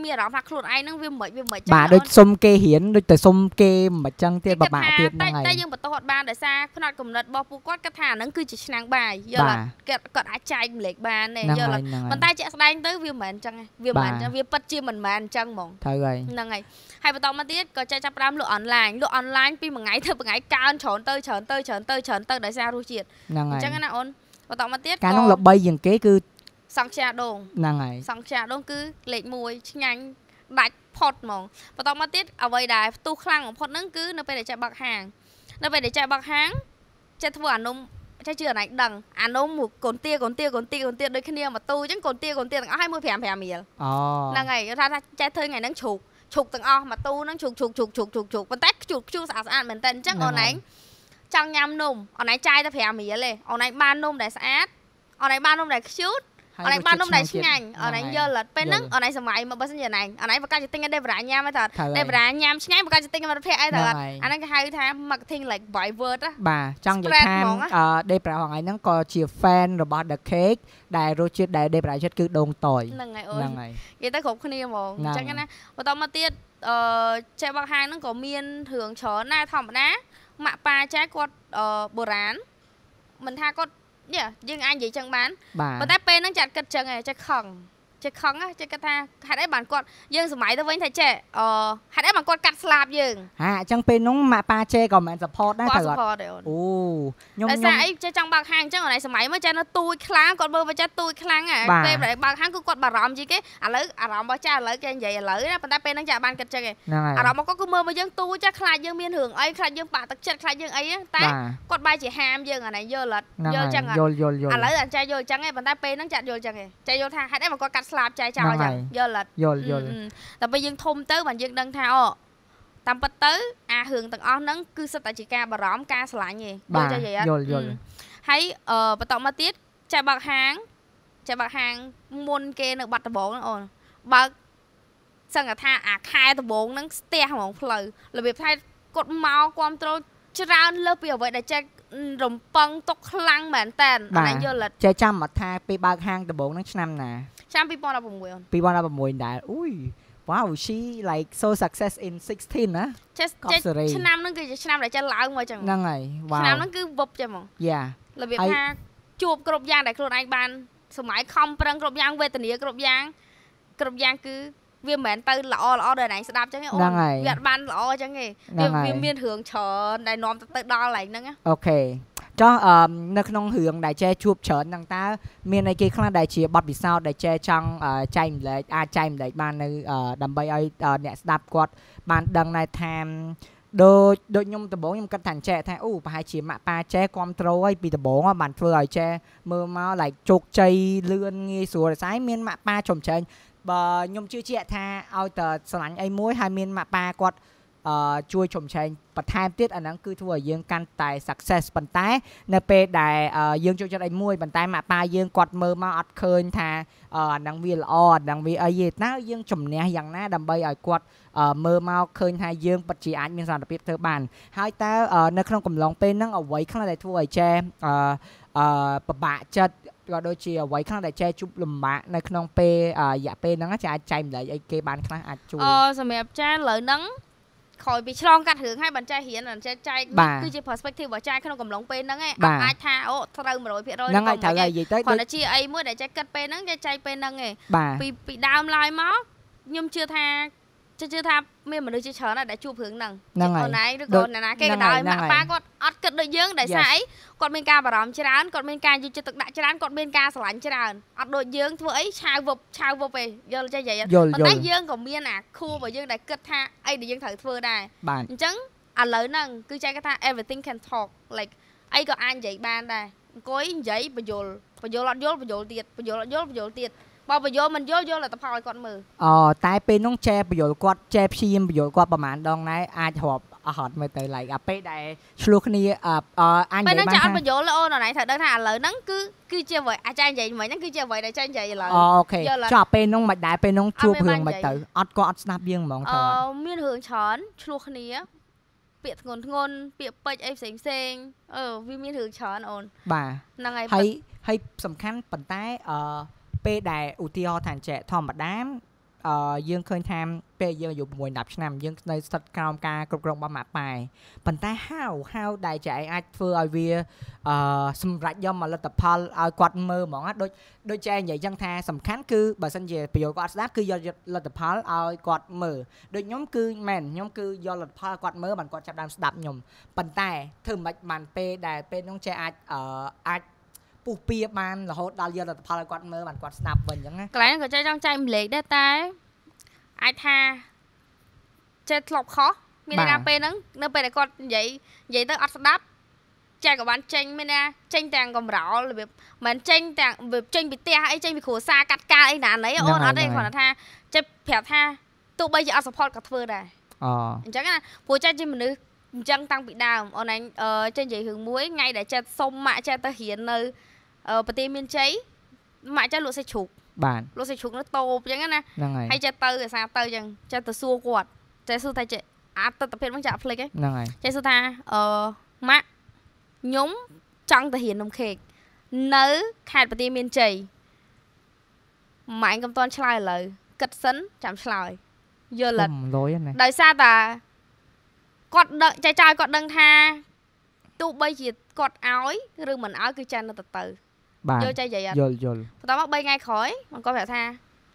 មានអារម្មណ៍ថាខ្លួនឯងហ្នឹងវាមិនវាមិនចឹងបាទដូចសុំគេរៀនដូចតែសុំគេមិនចឹងទៀតបបាក់ទៀតហ្នឹងហើយតែយើងបន្តអត់បានដោយសារផ្នែកកំណត់របស់ពួកគាត់គាត់ថាហ្នឹងគឺជាឆ្នាំងបាយយល់គាត់គាត់អាចចែកម្លេចបានទេយល់ប៉ុន្តែជាក់ស្ដែងទៅវាមិនមែនចឹងវាមិនមែនចឹងវាពិតជាមិនមែនចឹងហ្មងត្រូវហើយហ្នឹងហើយហើយបន្តមកទៀតក៏ចាប់ចាប់ដើមលក់អនឡាញលក់អនឡាញពីមួយថ្ងៃទៅមួយថ្ងៃកើនច្រើនទៅច្រើនទៅច្រើនទៅច្រើនទៅដោយសាររសជាតិហ្នឹងហើយអញ្ចឹងណាអូនបន្តមកទៀតកាលនោះល្បីជាងគេគឺសង់ខ្យាដងហ្នឹងហើយសង់ខ្យាដងគឺលេខ1ឆ្ងាញ់ដាច់ផុតហ្មងបន្តមកទៀតអ្វីដែលផ្ទុះខ្លាំងបំផុតហ្នឹងគឺនៅពេលដែលចេះបើកហាងនៅពេលដែលចេះបើកហាងចេះធ្វើអានំចេះជឿអណៃដឹងអានំមួយកូនទាកូនទាកូនទាកូនទាដូចគ្នាមកទូអញ្ចឹងកូនទាកូនទាទាំងអស់ឲ្យមួយ5 5មៀលហ្នឹងហើយថាចេះធ្វើថ្ងៃហ្នឹងជ្រូកជ្រូកទាំងអស់មកទូហ្នឹងជ្រូកជ្រូកជ្រូកជ្រូកជ្រូកជ្រូកប៉ុន្តែខ្ជូតខ្ជូតស្អាតស្អាតមែនតើអញ្ចឹងអូនឯងចង់ញ៉ាំនំអូនឯងចាយតែ5រៀលទេអូនឯងបាននំដែលស្អាតអូនឯងបាននំដែលខ្ជូតអនឯងបាននំដែលឆ្ងាញ់អនឯងយល់អត់ពេលហ្នឹងអនឯងសម័យមកបើសិនជាអនឯងអនឯងបកកាជទិញដេវរ៉ាញ៉ាំតែដេវរ៉ាញ៉ាំឆ្ងាញ់បកកាជទិញមិត្តភ័ក្ដិអីតែអត់អាហ្នឹងគេហៅថា marketing like by word បាទចង់និយាយថាដេវរ៉ាហងឯងហ្នឹងក៏ជា fan របស់ the cake ដែលរសជាតិដែលដេវរ៉ាជិតគឺដូងតយហ្នឹងហើយអូននិយាយទៅគ្រប់គ្នាហ្មងអញ្ចឹងណាបន្តមកទៀតអឺចេះបង្ហាញហ្នឹងក៏មានរឿងច្រើនដែរធម្មតាម៉ាក់ប៉ាចែគាត់បុរាណមិនថាគាត់យើងអាចនិយាយចឹងបានប៉ុន្តែពេលហ្នឹងចាត់គិតចឹងឯងចាត់ខឹងចេះខឹងចេះគាត់ថាហេតុអីបានគាត់យើងសម័យទៅវិញថាចេះអហេតុអីបានគាត់កាត់ស្លាប់យើងហាអញ្ចឹងពេលនោះម៉ាក់ប៉ាចេះក៏មិន support ដែរគាត់ support ទេអូខ្ញុំខ្ញុំតែអីចេះចង់បើកហាងអញ្ចឹងអនសម័យមកចេះនៅទូចខ្លាំងគាត់មើលវាចេះទូចខ្លាំងពេលបើកហាងគឺគាត់បារម្ភជីគេឥឡូវអារម្មណ៍របស់ចាឥឡូវគេនិយាយឥឡូវណាប៉ុន្តែពេលហ្នឹងចាបានគិតចឹងឯងអារម្មណ៍របស់គាត់គឺមើលមកយើងទូចចាខ្លាចយើងមានរឿងអីខ្លាចយើងបាក់ទឹកចិត្តខ្លាចយើងអីតែគាត់បែរជាហាមយើងអានេះយល់អត់យល់ចឹងឥឡូវតែចាយល់ចឹងឯងប៉ុន្តែពេលហ្នឹងចាយល់ចឹងឯងចាយល់ថាហេតុអីមកគាត់កាត់ស្លាប់ចែកចោលចឹងយល់អត់យល់យល់តែពេលយើងធំទៅបានយើងដឹងថាអូតាមពិតទៅអារឿងទាំងអស់ហ្នឹងគឺសិតតែជាការបារម្ភការស្រឡាញ់ឯងយល់ចាយល់យល់យល់ហើយអឺបន្តមកទៀតចែកបើកហាងចែកបើកហាងមុនគេនៅបាត់ដំបងហ្នឹងអូនបើកសឹងថាអាខែដំបងហ្នឹងស្ទះហ្មងផ្លូវរបៀបថាគាត់មកគ្រប់ត្រូលច្រើន លើសពីអ្វីដែលចែករំពឹងទុកខ្លាំងមែនតើណាយល់អត់ចេះចាំមកថាពេលបើកហាងដំបងហ្នឹងឆ្នាំណាឆ្នាំ2016 2016ដែរអូយ wow she like so success in 16ណា just ឆ្នាំហ្នឹងគឺជាឆ្នាំដែលចេះឡើងមកចឹងហ្នឹងហើយ wow ឆ្នាំហ្នឹងគឺវឹបចឹងហ្មង yeah របៀបថាជួបគ្រប់យ៉ាងដែលខ្លួនឯងបានសម័យខំប្រឹងគ្រប់យ៉ាងវេទនាគ្រប់យ៉ាងគ្រប់យ៉ាងគឺវាមិនមែនទៅល្អល្អដល់ឯងស្ដាប់ចឹងទេអូនវាអត់បានល្អចឹងទេវាមានរឿងច្រើនដែលនាំទៅដល់ឯងហ្នឹងអូខេចុះអឺនៅក្នុងរឿងដែលចែជួបច្រើនហ្នឹងតើមានអីគេខ្លះដែលជាបទពិសោធន៍ដែលចែចង់ចែកម្លែកអាចចែកម្លែកបាននៅដើម្បីឲ្យអ្នកស្ដាប់គាត់បានដឹងដែរថាដូចដូចខ្ញុំដំបងខ្ញុំគិតថាចែថាអូប្រហែលជាម៉ាក់ប៉ាចែគ្រប់ត្រូលឲ្យពីដំបងបានធ្វើឲ្យចែមើលមក like ជោគជ័យលឿនងាយស្រួលរសាយមានម៉ាក់ប៉ាចំចែងបើខ្ញុំជឿជាក់ថាឲ្យតើស្រឡាញ់អីមួយហើយមានម៉ាក់ប៉ាគាត់ជួយជំរុញបន្ថែមទៀតអាហ្នឹងគឺធ្វើឲ្យយើងកាន់តែ success ប៉ុន្តែ នៅពេលដែលយើងចូលចិត្តអីមួយប៉ុន្តែម៉ាក់ប៉ាយើងគាត់មើលមកអត់ឃើញថាអាហ្នឹងវាល្អអាហ្នឹងវាអីទេតើយើងជំនះយ៉ាងណាដើម្បីឲ្យគាត់មើលមកឃើញថាយើងពិតជាអាចមានសន្តិភាពធ្វើបានហើយតើនៅក្នុងកំឡុងពេលហ្នឹងអ្វីខ្លះដែលធ្វើឲ្យចែអឺពិបាកចិត្តក៏ដូចជាអ្វីខ្លះដែលចែជប់លំបាកនៅក្នុងពេលរយៈពេលហ្នឹងចែអាចចែកម្លែកអីគេបានខ្លះអាចជួយអឺសម្រាប់ចែឥឡូវហ្នឹងក្រោយពីឆ្លងកាត់រឿងហើយបានចេះរៀនចេះចែកគឺជា perspective របស់ចាយក្នុងកំឡុងពេលហ្នឹងឯងអាចថាអូត្រូវ100%ហ្នឹងហើយត្រូវហើយនិយាយទៅគាត់ជាអីមួយដែលចេះគិតពេលហ្នឹងចេះចែកពេលហ្នឹងឯងពីពីដើមឡើយមកខ្ញុំជឿថាជឿជឿថាមានមនុស្សជាច្រើនដែលជួបរឿងហ្នឹងអូនឯងឬក៏អ្នកណាគេក៏ដោយម៉ាក់ប៉ាគាត់អត់គិតដូចយើងដោយសារអីគាត់មានការបារម្ភច្រើនគាត់មានការយកចិត្តទុកដាក់ច្រើនគាត់មានការស្រឡាញ់ច្រើនអត់ដូចយើងធ្វើអីឆាវវឹបឆាវវឹបឯងយល់ចេះនិយាយប៉ុន្តែយើងក៏មានអាខួររបស់យើងដែលគិតថាអីដែលយើងត្រូវធ្វើដែរអញ្ចឹងឥឡូវហ្នឹងគឺចែកគេថា everything can talk like អីក៏អាចនិយាយបានដែរអង្គុយនិយាយបញ្យលបញ្យលអត់យល់បញ្យលទៀតបញ្យលអត់យល់បញ្យលទៀតបើបញ្យល់មិនយល់យល់លទ្ធផលឲ្យគាត់មើលអូតែពេលនោះចែបញ្យល់គាត់ចែព្យាយាមបញ្យល់គាត់ប្រហែលដងណែអាចរាប់អស់ហត់មើលទៅ like អាពេលដែលឆ្លោះគ្នាអញនិយាយបានពេលហ្នឹងចាអត់បញ្យល់អូនណៃថាដឹងថាឥឡូវហ្នឹងគឺគឺជាអ្វីអាចនិយាយមិញហ្នឹងគឺជាអ្វីដែលចានិយាយឥឡូវអូខេចុះពេលនោះមិនដែរពេលនោះជួបរឿងមិនទៅអត់គាត់អត់ស្ដាប់យើងហ្មងទៅអូមានរឿងច្រើនឆ្លោះគ្នា ពាក្យធ្ងន់ធ្ងន់ពាក្យពេចអីផ្សេងផ្សេងអឺវាមានរឿងច្រើនអូនបាទហ្នឹងហើយហើយហើយសំខាន់ប៉ុន្តែអឺពេលដែលឧទាហរណ៍ថាចែកធម្មតាអឺយើងឃើញថាពេលយើងអាយុ6 10ឆ្នាំយើងនៅស្ថិតក្រោមការគ្រប់គ្រងរបស់ម៉ាក់ប៉ែប៉ុន្តែ how how ដែលចែកអាចធ្វើឲ្យវាអឺសម្រាប់យកផលិតផលឲ្យគាត់មើលហ្មងណាដូចដូចចែកនិយាយចឹងថាសំខាន់គឺបើសិនជាប្រយោជន៍គាត់ស្ដាប់គឺយកផលិតផលឲ្យគាត់មើលដូចខ្ញុំគឺមែនខ្ញុំគឺយកផលិតផលគាត់មើលបានគាត់ចាប់ដើមស្ដាប់ខ្ញុំប៉ុន្តែធ្វើមិនបានពេលដែលពេលនោះចែកអាចអឺអាចពុះពៀបានរហូតដល់យកលទ្ធផលឲ្យគាត់មើលបានគាត់ស្ដាប់វិញអញ្ចឹងណាកន្លែងក៏ចេះចង់ចែកម្លេចដែរតែអាចថាចេះធ្លាប់ខុសមានណាពេលហ្នឹងនៅពេលដែលគាត់និយាយនិយាយទៅអត់ស្ដាប់ចែកក៏បានចេញមានណាចេញទាំងកំរោលរបៀបមិនចេញទាំងរបៀបចេញពីផ្ទះអីចេញពីគ្រួសារកាត់កាលអីណាណីអូនអត់ទេគាត់ថាចេះប្រាប់ថាទោះបីជាអត់ support ក៏ធ្វើដែរអូអញ្ចឹងណាព្រោះចេះជាមនុស្សអញ្ចឹងតាំងពីដើមអូនឯងចេះនិយាយរឿងមួយថ្ងៃដែលចេះសុំម៉ាក់ចេះទៅរៀននៅប្រទេសមានជ័យម៉ាក់ចៅលក់សាច់ជ្រូកបាទលក់សាច់ជ្រូកនៅតូបអញ្ចឹងណាហ្នឹងហើយហើយចេះទៅអាសាទៅអញ្ចឹងចេះទៅសួរគាត់ចេះសួរតែចេះអាទិដ្ឋភាពហ្នឹងចាក់ផ្លេចហ្នឹងហើយចេះសួរថាអឺម៉ាក់ខ្ញុំចង់ទៅរៀននំខេកនៅខេត្តប្រទាមានជ័យម៉ែកំតន់ឆ្លើយឥឡូវគិតសិនចាំឆ្លើយយល់អត់លយណាដោយសារតាគាត់ដឹងចៃចាយគាត់ដឹងថាទោះបីជាគាត់ឲ្យឬមិនឲ្យគឺចាននៅទៅទៅបាទយល់ចេះនិយាយអត់យល់យល់បន្តមក3ថ្ងៃក្រោយបងគាត់ប្រាប់ថា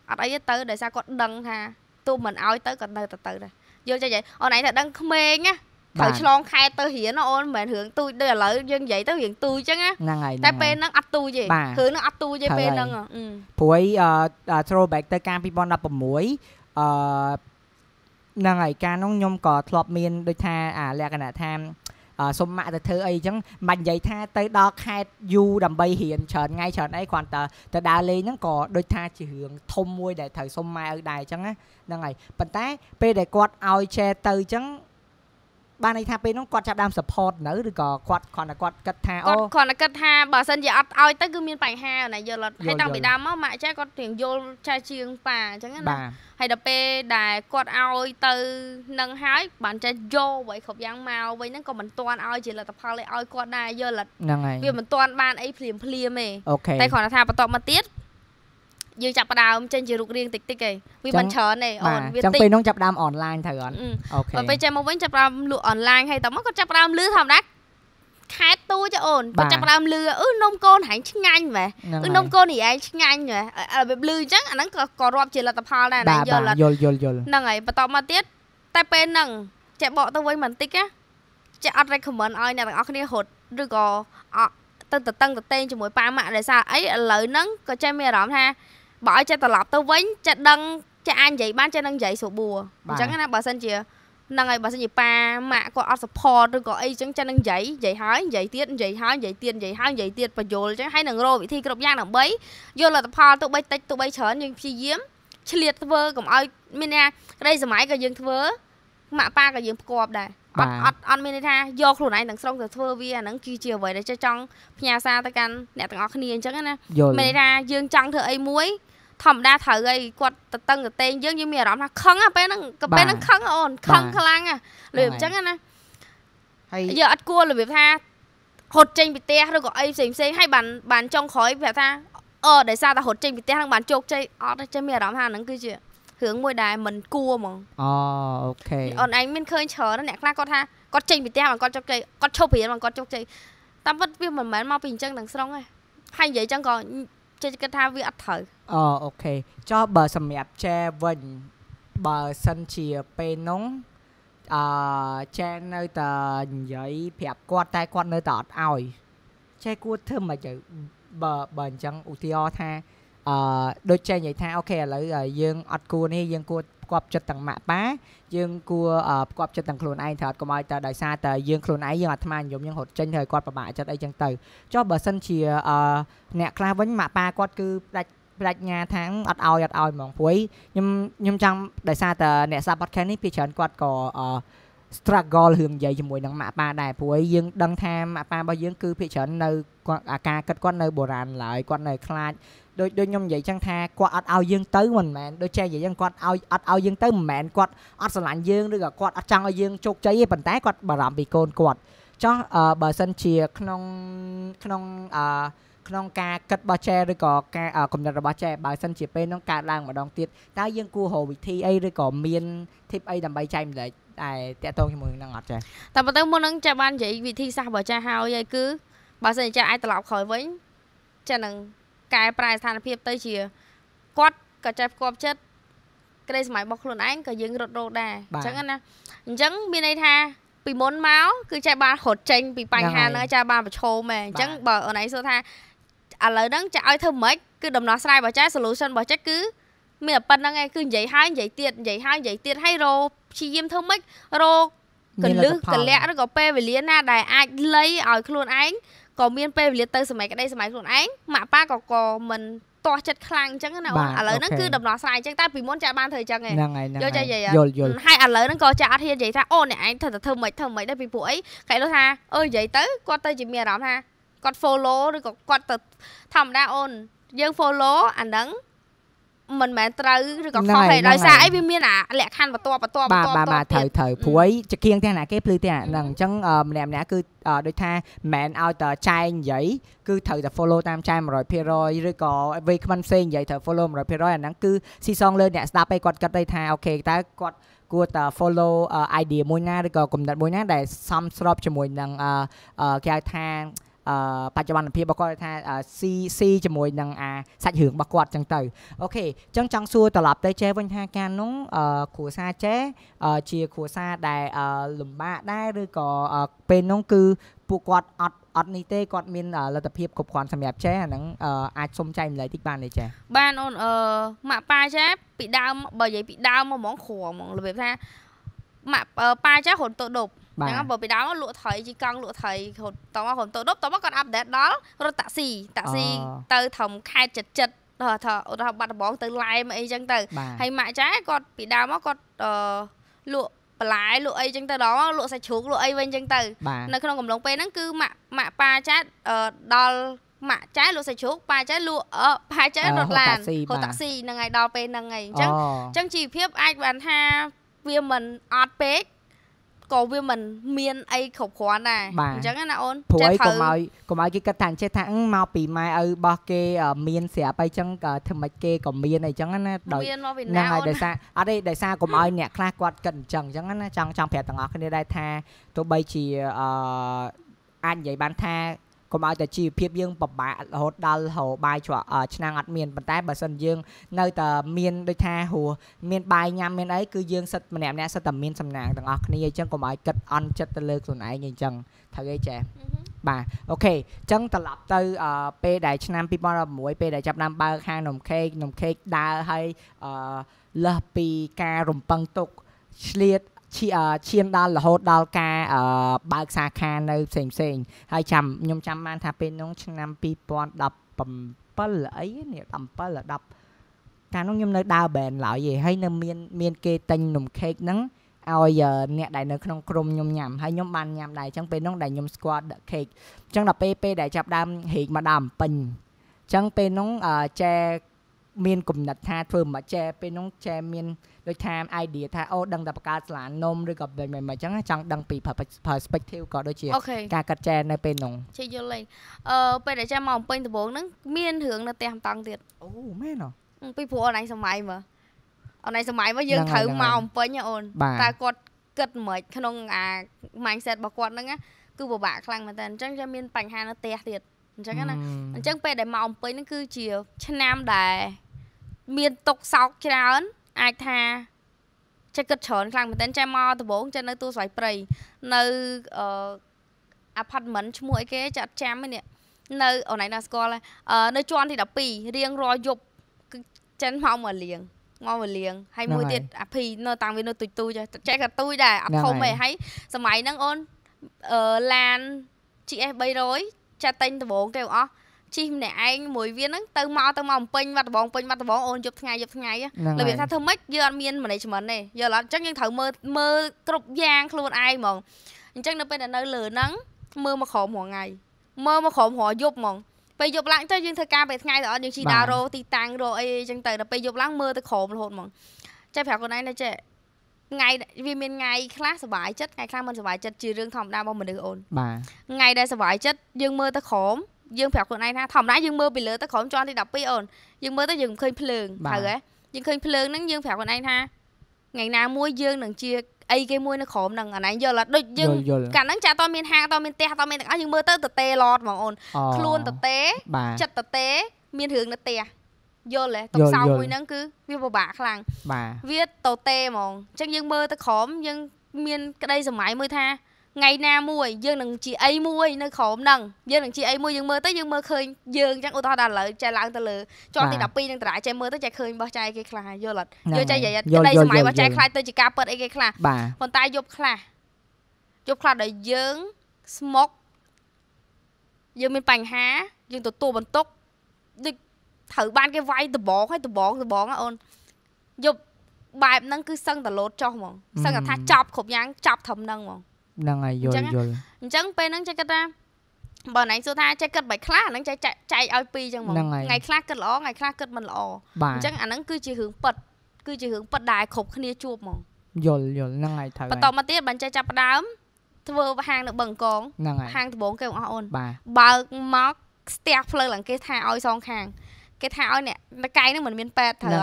អត់អីទៅដោយសារគាត់ដឹងថាទោះមិនឲ្យទៅក៏នៅទៅទៅដែរយល់ចេះនិយាយអូនឯងថាដឹងក្មេងណាត្រូវឆ្លងខែទៅរៀនអូនមិនមែនរឿងទូចដូចឥឡូវយើងនិយាយទៅរឿងទូចអញ្ចឹងហ្នឹងហើយតែពេលហ្នឹងអត់ទូចទេគឺហ្នឹងអត់ទូចទេពេលហ្នឹងព្រួយ throwback ទៅកាល2016អឺហ្នឹងហើយកាលនោះខ្ញុំក៏ធ្លាប់មានដូចថាអាលក្ខណៈថាសុំម៉ាក់ទៅធ្វើអីចឹងមិននិយាយថាទៅដល់ខេត្តយូរដើម្បីរៀនច្រើនថ្ងៃច្រើនអីគ្រាន់តែទៅដើរលេងហ្នឹងក៏ដូចថាជារឿងធំមួយដែលត្រូវសុំម៉ែឪដែរចឹងណាហ្នឹងហើយប៉ុន្តែពេលដែលគាត់ឲ្យ share ទៅចឹងបានន័យថាពេលនោះគាត់ចាប់ដើម support នៅឬក៏គាត់គ្រាន់តែគាត់គិតថាអូគាត់គ្រាន់តែគិតថាបើសិនជាអត់ឲ្យ ទៅគឺមានបញ្ហាណាយល់អត់ហើយតាំងពីដើមមកម៉ាក់ចាស់គាត់រៀងយល់ចាស់ជាងប៉ាអញ្ចឹងណាហើយដល់ពេលដែលគាត់ឲ្យទៅនឹងហើយបានចេះយកໄວគ្រប់យ៉ាងមកវិញហ្នឹងក៏មិនទាន់ឲ្យជាលទ្ធផលឲ្យគាត់ដែរយល់អត់ហ្នឹងហើយវាមិនទាន់បានអីភ្លាមភ្លាមទេតែគ្រាន់តែថាបន្តមកទៀតយើងចាប់ផ្ដើមចេញជារូបរាងតិចតិចឯងវាមិនច្រើនទេអូនវាតិចចឹងពេលនោះចាប់ដើមអនឡាញទៅអត់អូខេបើពេលចេញមកវិញចាប់ដើមលក់អនឡាញហើយតោះមកគាត់ចាប់ដើមលឺធម្មតាខែតទូចអូនគាត់ចាប់ដើមលឺអឺនំកូនហែងឆ្ងាញ់ម៉េអឺនំកូននេះឯងឆ្ងាញ់ម៉េរបៀបលឺអញ្ចឹងអាហ្នឹងក៏ក៏រាប់ជាលទ្ធផលដែរណាយល់យល់យល់យល់ហ្នឹងហើយបន្តមកទៀតតែពេលហ្នឹងចេះបកទៅវិញបន្តិចណាចេះអត់ recommend ឲ្យអ្នកទាំងអស់គ្នារត់ឬក៏អត់ទៅតឹងតេងជាមួយប៉ាម៉ាក់ដោយសារអីឥឡូវហ្នឹងក៏ចេះមានអារម្មណ៍ថាបើឲ្យចេះត្រឡប់ទៅវិញចេះដឹងចេះអាចនិយាយបានចេះនឹងនិយាយស្រួលបួអញ្ចឹងណាបើសិនជាហ្នឹងហើយបើសិនជាប៉ាម៉ាក់គាត់អត់ support ឬក៏អីចឹងចឹងនឹងនិយាយនិយាយហើយនិយាយទៀតនិយាយហើយនិយាយទៀតនិយាយហើយនិយាយទៀតបញ្យលចឹងហើយនឹងរកវិធីគ្រប់យ៉ាងដើម្បីយកលទ្ធផលទោះបីតិចទោះបីច្រើនយើងព្យាយាមឆ្លៀតធ្វើកុំឲ្យមានណាក្តីសម័យក៏យើងធ្វើម៉ាក់ប៉ាក៏យើងផ្គាប់ដែរអត់អត់អត់មានន័យថាយកខ្លួនឯងទាំងស្រុងទៅធ្វើវាអាហ្នឹងគឺជាអ្វីដែលចេះចង់ផ្ញើសារទៅកាន់អ្នកទាំងអស់គ្នាអញ្ចឹងណាមានន័យថាយើងចង់ធ្វើអីមួយធម្មតាត្រូវអីគាត់តតឹងតតែងយើងយើងមានអារម្មណ៍ថាខឹងអាពេលហ្នឹងក៏ពេលហ្នឹងខឹងអូនខឹងខ្លាំងណារបៀបអញ្ចឹងណាហើយយើងអត់គួររបៀបថាហត់ចេញពីផ្ទះឬក៏អីផ្សេងផ្សេងហើយបានបានចុងក្រោយប្រាប់ថាអឺដោយសារតែហត់ចេញពីផ្ទះហ្នឹងបានជោគជ័យអត់ចេះមានអារម្មណ៍ថាហ្នឹងគឺជារឿងមួយដែលមិនគួរហ្មងអូអូខេអូនឯងមានឃើញច្រើនអ្នកខ្លះគាត់ថាគាត់ចេញពីផ្ទះបានគាត់ជោគជ័យគាត់ឈប់រៀនបានគាត់ជោគជ័យតាមពិតវាមិនមែនមកពីអញ្ចឹងទាំងស្រុងទេហើយនិយាយអញ្ចឹងក៏ចេះគិតថាវាអត់ត្រូវអូអូខេចុះបើសម្រាប់ចែវិញបើសិនជាពេលនោះអឺចែនៅតែនិយាយប្រាប់គាត់តែគាត់នៅតែអត់ឲ្យចែគួរធ្វើមកទៅបើបើអញ្ចឹងឧទាហរណ៍ថាអឺដូចចេះនិយាយថាអូខេឥឡូវយើងអត់គួរនេះយើងគួរផ្គប់ចិត្តទាំងម៉ាក់ប៉ាយើងគួរផ្គប់ចិត្តទាំងខ្លួនឯងថាអត់កុំឲ្យតែដោយសារតែយើងខ្លួនឯងយើងអាត្មានិយមយើងរត់ចេញហើយគាត់ប្របាក់ចិត្តអីចឹងទៅចុះបើសិនជាអ្នកខ្លះវិញម៉ាក់ប៉ាគាត់គឺផ្ដាច់ផ្ដាច់ញាថាអត់ឲ្យអត់ឲ្យហ្មងព្រួយខ្ញុំខ្ញុំចាំដោយសារតែអ្នកសាប់ podcast នេះភាច្រើនគាត់ក៏ struggle រឿងនិយាយជាមួយនឹងម៉ាក់ប៉ាដែរព្រោះយើងដឹងថាម៉ាក់ប៉ារបស់យើងគឺភាគច្រើននៅអាការគិតគាត់នៅបុរាណឡើយគាត់នៅខ្លាចដូចដូចខ្ញុំនិយាយចឹងថាគាត់អត់ឲ្យយើងទៅមិនមែនដូចចេះនិយាយចឹងគាត់ឲ្យអត់ឲ្យយើងទៅមិនមែនគាត់អត់ស្រឡាញ់យើងឬក៏គាត់អត់ចង់ឲ្យយើងជោគជ័យទេប៉ុន្តែគាត់បារម្ភពីកូនគាត់ចោះបើសិនជាក្នុងក្នុងអឺក្នុងការគិតរបស់ចែឬក៏ការកំណត់របស់ចែបើសិនជាពេលនោះកើតឡើងម្ដងទៀតតើយើងគួររកវិធីអីឬក៏មាន tip អីដើម្បីចែកម្លេចតែតកតងជាមួយនឹងអត់ចាតែប៉ុន្តែមុននឹងចាបាននិយាយវិធីសាស្ត្ររបស់ចាហើយគឺបើសិនជាអាចត្រឡប់ក្រោយវិញចានឹងកែប្រែស្ថានភាពទៅជាគាត់ក៏ចេះផ្គប់ចិត្តក្តីសម័យរបស់ខ្លួនឯងក៏យើងរត់រោដែរអញ្ចឹងណាអញ្ចឹងមានន័យថាពីមុនមកគឺចេះបានរត់ចេញពីបញ្ហាហ្នឹងចេះបានប្រឈមហ៎អញ្ចឹងបើអូនឯងសួរថាឥឡូវហ្នឹងចេះឲ្យធ្វើម៉េចគឺដំណោះស្រាយរបស់ចេះ solution របស់ចេះគឺមានប៉ុណ្្នឹងឯងគឺនិយាយហើយនិយាយទៀតនិយាយហើយនិយាយទៀតហើយរោព្យាយាមធ្វើម៉េចរោកលឹះកលាក់ឬក៏ពេលវេលាណាដែលអាចលៃឲ្យខ្លួនឯងក៏មានពេលវេលាទៅសម័យក្តីសម័យខ្លួនឯងម៉ាក់ប៉ាក៏ក៏មិនទាស់ចិត្តខ្លាំងអញ្ចឹងណាអូនឥឡូវហ្នឹងគឺដំណោះស្រាយអញ្ចឹងតែពីមុនចាក់បានធ្វើអញ្ចឹងឯងយល់ចាយល់យល់ហើយឥឡូវហ្នឹងក៏ចាក់អត់ហ៊ាននិយាយថាអូអ្នកឯងត្រូវតែធ្វើមិនធ្វើមិនដែរពីពួកអីគេលោថាអើនិយាយទៅគាត់ទៅជាមានអារម្មណ៍ថាគាត់ follow ឬក៏គាត់ទៅធម្មតាអូនយើង follow អាហ្នឹងមិនមែនត្រូវឬក៏ខុសទេដោយសារអីវាមានអាលក្ខខណ្ឌបន្ទាប់បន្ទាប់បន្ទាប់បាទបាទត្រូវត្រូវព្រួយចង្គៀងទាំងណាគេភ្លឺទាំងហ្នឹងអញ្ចឹងម្នាក់ម្នាក់គឺដូចថាមិនមែនឲ្យតែចែងនិយាយគឺត្រូវតែ follow តាមចែង100%ឬក៏វាគ្មិនផ្សេងនិយាយត្រូវ follow 100%អាហ្នឹងគឺស៊ីសងលើអ្នកស្ដាប់ឯងគាត់គិតទេថាអូខេតើគាត់គួរតែ follow idea មួយណាឬក៏គំនិតមួយណាដែលសមស្របជាមួយនឹងគេហៅថាបច្ចុប្បន្នភាពរបស់គាត់ថា C C ជាមួយនឹងអាសាច់រឿងរបស់គាត់ចឹងទៅអូខេចឹងចង់សួរត្រឡប់ទៅចេះវិញថាការនោះគ្រួសារចេះជាគ្រួសារដែលលំបាកដែរឬក៏ពេលនោះគឺ ពួកគាត់អត់អត់នេះទេគាត់មានលទ្ធភាពគ្រប់គ្រាន់សម្រាប់ចេះអាហ្នឹងអាចសុំចែកម្លែកតិចបានទេចាបានអូនអឺម៉ាក់ប៉ាចាពីដើមបើនិយាយពីដើមហ្មងគ្រួហ្មងរបៀបថាម៉ាក់ប៉ាចារត់ទៅដប់ហ្នឹងបើពីដើមលក់ត្រីជីកង់លក់ត្រីហូតតោះមកខ្ញុំទៅដប់តោះមកគាត់អាប់ដេតដល់រត់តាក់ស៊ីតាក់ស៊ីទៅត្រឹមខែចិត្តចិត្តថាឧទាហរណ៍បាត់ដំបងទៅឡែមអីចឹងទៅហើយម៉ាក់ចាគាត់ពីដើមមកគាត់លក់បន្លែលក់អីចឹងទៅដល់លក់សាច់ជ្រូកលក់អីវិញចឹងទៅនៅក្នុងកំឡុងពេលហ្នឹងគឺម៉ាក់ម៉ាក់ប៉ាចាដល់ម៉ាក់ចែលក់សាច់ជ្រូកប៉ាចែលក់ប៉ាចែរត់ឡានហូតតាក់ស៊ីហ្នឹងហើយដល់ពេលហ្នឹងហើយអញ្ចឹងអញ្ចឹងជីវភាពអាចបានថាវាមិនអត់ពេកក៏វាមិនមានអីគ្រប់គ្រាន់ដែរអញ្ចឹងណាអូនចេះត្រូវព្រោះកុំឲ្យកុំឲ្យគេគិតថាចេះថាមកពីម៉ែឪរបស់គេមានស្រាប់អីចឹងក៏ធ្វើម៉េចគេក៏មានអីចឹងណាដោយហ្នឹងហើយដោយសារអត់ទេដោយសារកុំឲ្យអ្នកខ្លះគាត់គិតអញ្ចឹងអញ្ចឹងណាចង់ចង់ប្រាប់ទាំងអស់គ្នាដែរថាទោះបីជាអឺអាចនិយាយបានថាកុំឲ្យតែជីវភាពយើងពិបាករហូតដល់ហៅបាយជ្រក់ឆ្នាំងអត់មានប៉ុន្តែបើសិនយើង នៅតែមានដូចថាហួមានបាយញ៉ាំមានអីគឺយើងសិតម្នាក់ម្នាក់សិតតែមានសំណាងទាំងអស់គ្នាអញ្ចឹងកុំឲ្យគិតអន់ចិត្តទៅលើខ្លួនឯងអញ្ចឹងត្រូវទេចេះបាទអូខេអញ្ចឹងត្រឡប់ទៅពេលដែលឆ្នាំ2016ពេលដែលចាប់ដើមបើកហាងនំខេកនំខេកដើរឲ្យលើសពីការរំពឹងទុកឆ្លៀតឈានដល់រហូតដល់ការបើកសាខានៅផ្សេងផ្សេងហើយចាំខ្ញុំចាំបានថាពេលនោះឆ្នាំ2017អីនេះ17 10កាលនោះខ្ញុំនៅដើរ band ឡើយឯងហើយនៅមានមានគេតែងនំខេកហ្នឹងឲ្យ អ្នកដែលនៅក្នុងក្រុមខ្ញុំញ៉ាំហើយខ្ញុំបានញ៉ាំដែរអញ្ចឹងពេលនោះដែលខ្ញុំស្គាល់ដាក់ខេកអញ្ចឹងដល់ពេលពេលដែលចាប់ដើមហេកមកដើមពេញអញ្ចឹងពេលនោះចែមានគំនិតថាធ្វើមកចែពេលនោះចែមានដូចថា idea ថាអូដឹងតែបកាស្លានំឬក៏មិនមិនអញ្ចឹងចង់ដឹងពី perspective ក៏ដូចជាការកាត់ចែនៅពេលនោះជិះយល់លេងអឺពេលដែលចាំមកអំពេញដំបងហ្នឹងមានរឿងនៅផ្ទះតង់ទៀតអូមែនហ៎ពីព្រោះអនឡាញសម័យមើលអនឡាញសម័យមកយើងត្រូវមកអំពេញអូនតែគាត់គិតមិនក្នុងអា mindset របស់គាត់ហ្នឹងគឺពិបាកខ្លាំងមែនតើអញ្ចឹងចាំមានបញ្ហានៅផ្ទះទៀតអញ្ចឹងណាអញ្ចឹងពេលដែលមកអំពេញហ្នឹងគឺជាឆ្នាំដែលមានຕົកសោកច្រើនអាចថាចេះគិតច្រើនខ្លាំងមែនតើចេះមកដំបងចេះនៅទូស្រ័យព្រៃនៅអឺ apartment ឈ្មោះអីគេចាត់ចាំនេះនៅអូនឯងណាស្គាល់ហើយនៅជាន់ទី12រៀងរាល់យប់គឺចិនមកមកលៀងមកមកលៀងហើយមួយទៀតអាភីនៅតាំងវានៅទុយទុយចេះក៏ទុយដែរអាធំឯងហើយសម័យហ្នឹងអូនអឺឡាន GS 300ចាត់តែងដំបងគេអស់ជិះម្នាក់ឯងមួយវាហ្នឹងទៅមកទៅមកពេញវត្តដបងពេញវត្តដបងអូនយប់ថ្ងៃយប់ថ្ងៃរបៀបថាធ្វើម៉េចយើងអត់មាន management ទេយល់អត់អញ្ចឹងយើងត្រូវមើលមើលគ្រប់យ៉ាងខ្លួនឯងហ្មងអញ្ចឹងនៅពេលដែលនៅលើហ្នឹងមើលមកក្រុមរងថ្ងៃមើលមកក្រុមរងយប់ហ្មងពេលយប់ឡើងទៅយើងធ្វើការពេលថ្ងៃទៅអត់យើងជីដារោទីតាំងរោអីអញ្ចឹងទៅដល់ពេលយប់ឡើងមើលទៅក្រុមរហូតហ្មងចេះប្រាប់ខ្លួនឯងណាចេះថ្ងៃវាមានថ្ងៃខ្លះសុបាយចិត្តថ្ងៃខ្លះមិនសុបាយចិត្តជារឿងធម្មតារបស់មនុស្សអូនបាទថ្ងៃដែលសុបាយចិត្តយើងមើលទៅក្រុមយើងប្រាប់ខ្លួនឯងថាធម្មតាយើងមើលពីលើទៅក្រោមជាន់ទី12អូនយើងមើលទៅយើងមិនឃើញភ្លើងត្រូវហ៎យើងឃើញភ្លើងហ្នឹងយើងប្រាប់ខ្លួនឯងថាថ្ងៃណាមួយយើងនឹងជាអីគេមួយនៅក្រោមហ្នឹងអាណៃយល់អត់ដូចយើងកាលហ្នឹងចាតមានហាងតមានផ្ទះតមានទាំងអស់យើងមើលទៅតទេឡតហ្មងអូនខ្លួនតទេចិត្តតទេមានរឿងនៅផ្ទះយល់ទេតុកសៅមួយហ្នឹងគឺវាពិបាកខ្លាំងបាទវាតទេហ្មងអញ្ចឹងយើងមើលទៅក្រោមយើងមានក្តីសម័យមួយថាថ្ងៃណាមួយយើងនឹងជាអីមួយនៅក្រោមហ្នឹងយើងនឹងជាអីមួយយើងមើលទៅយើងមើលឃើញយើងចឹងឧទាហរណ៍ដល់ឥឡូវចែឡើងទៅលើជាប់ទី12នឹងតារាចែមើលទៅចែឃើញបោះចែគេខ្លះយល់អត់យកចែយាយក្តីសម័យបោះចែខ្លាចទៅជាការប៉ិតអីគេខ្លះប៉ុន្តែយប់ខ្លះយប់ខ្លះដែលយើងស្មុកយើងមានបញ្ហាយើងទទួលបន្ទុកដូចត្រូវបានគេវាយដបងហើយដបងដបងអូនយប់បែបហ្នឹងគឺសឹងតលោតចោះហ្មងសឹងថាចប់គ្រប់យ៉ាងចប់ត្រឹមហ្នឹងហ្មងហ្នឹងហើយយល់យល់អញ្ចឹងពេលហ្នឹងចេះគិតថាបើណៃសួរថាចេះគិតបែបខ្លះហ្នឹងចេះចែកឲ្យពីរអញ្ចឹងហ្មងថ្ងៃខ្លះគិតល្អថ្ងៃខ្លះគិតមិនល្អអញ្ចឹងអាហ្នឹងគឺជារឿងប៉ិតគឺជារឿងប៉ិតដែលគ្រប់គ្នាជួបហ្មងយល់យល់ហ្នឹងហើយត្រូវបន្តមកទៀតបានចេះចាប់ផ្ដើម ធ្វើហាងនៅបឹងកងហាងដំបងគេបងអូនបើកមកស្ទះផ្លូវឡើងគេថាឲ្យសងខាង គេថាឲ្យអ្នកកែងហ្នឹងមិនមានប៉ែតត្រូវ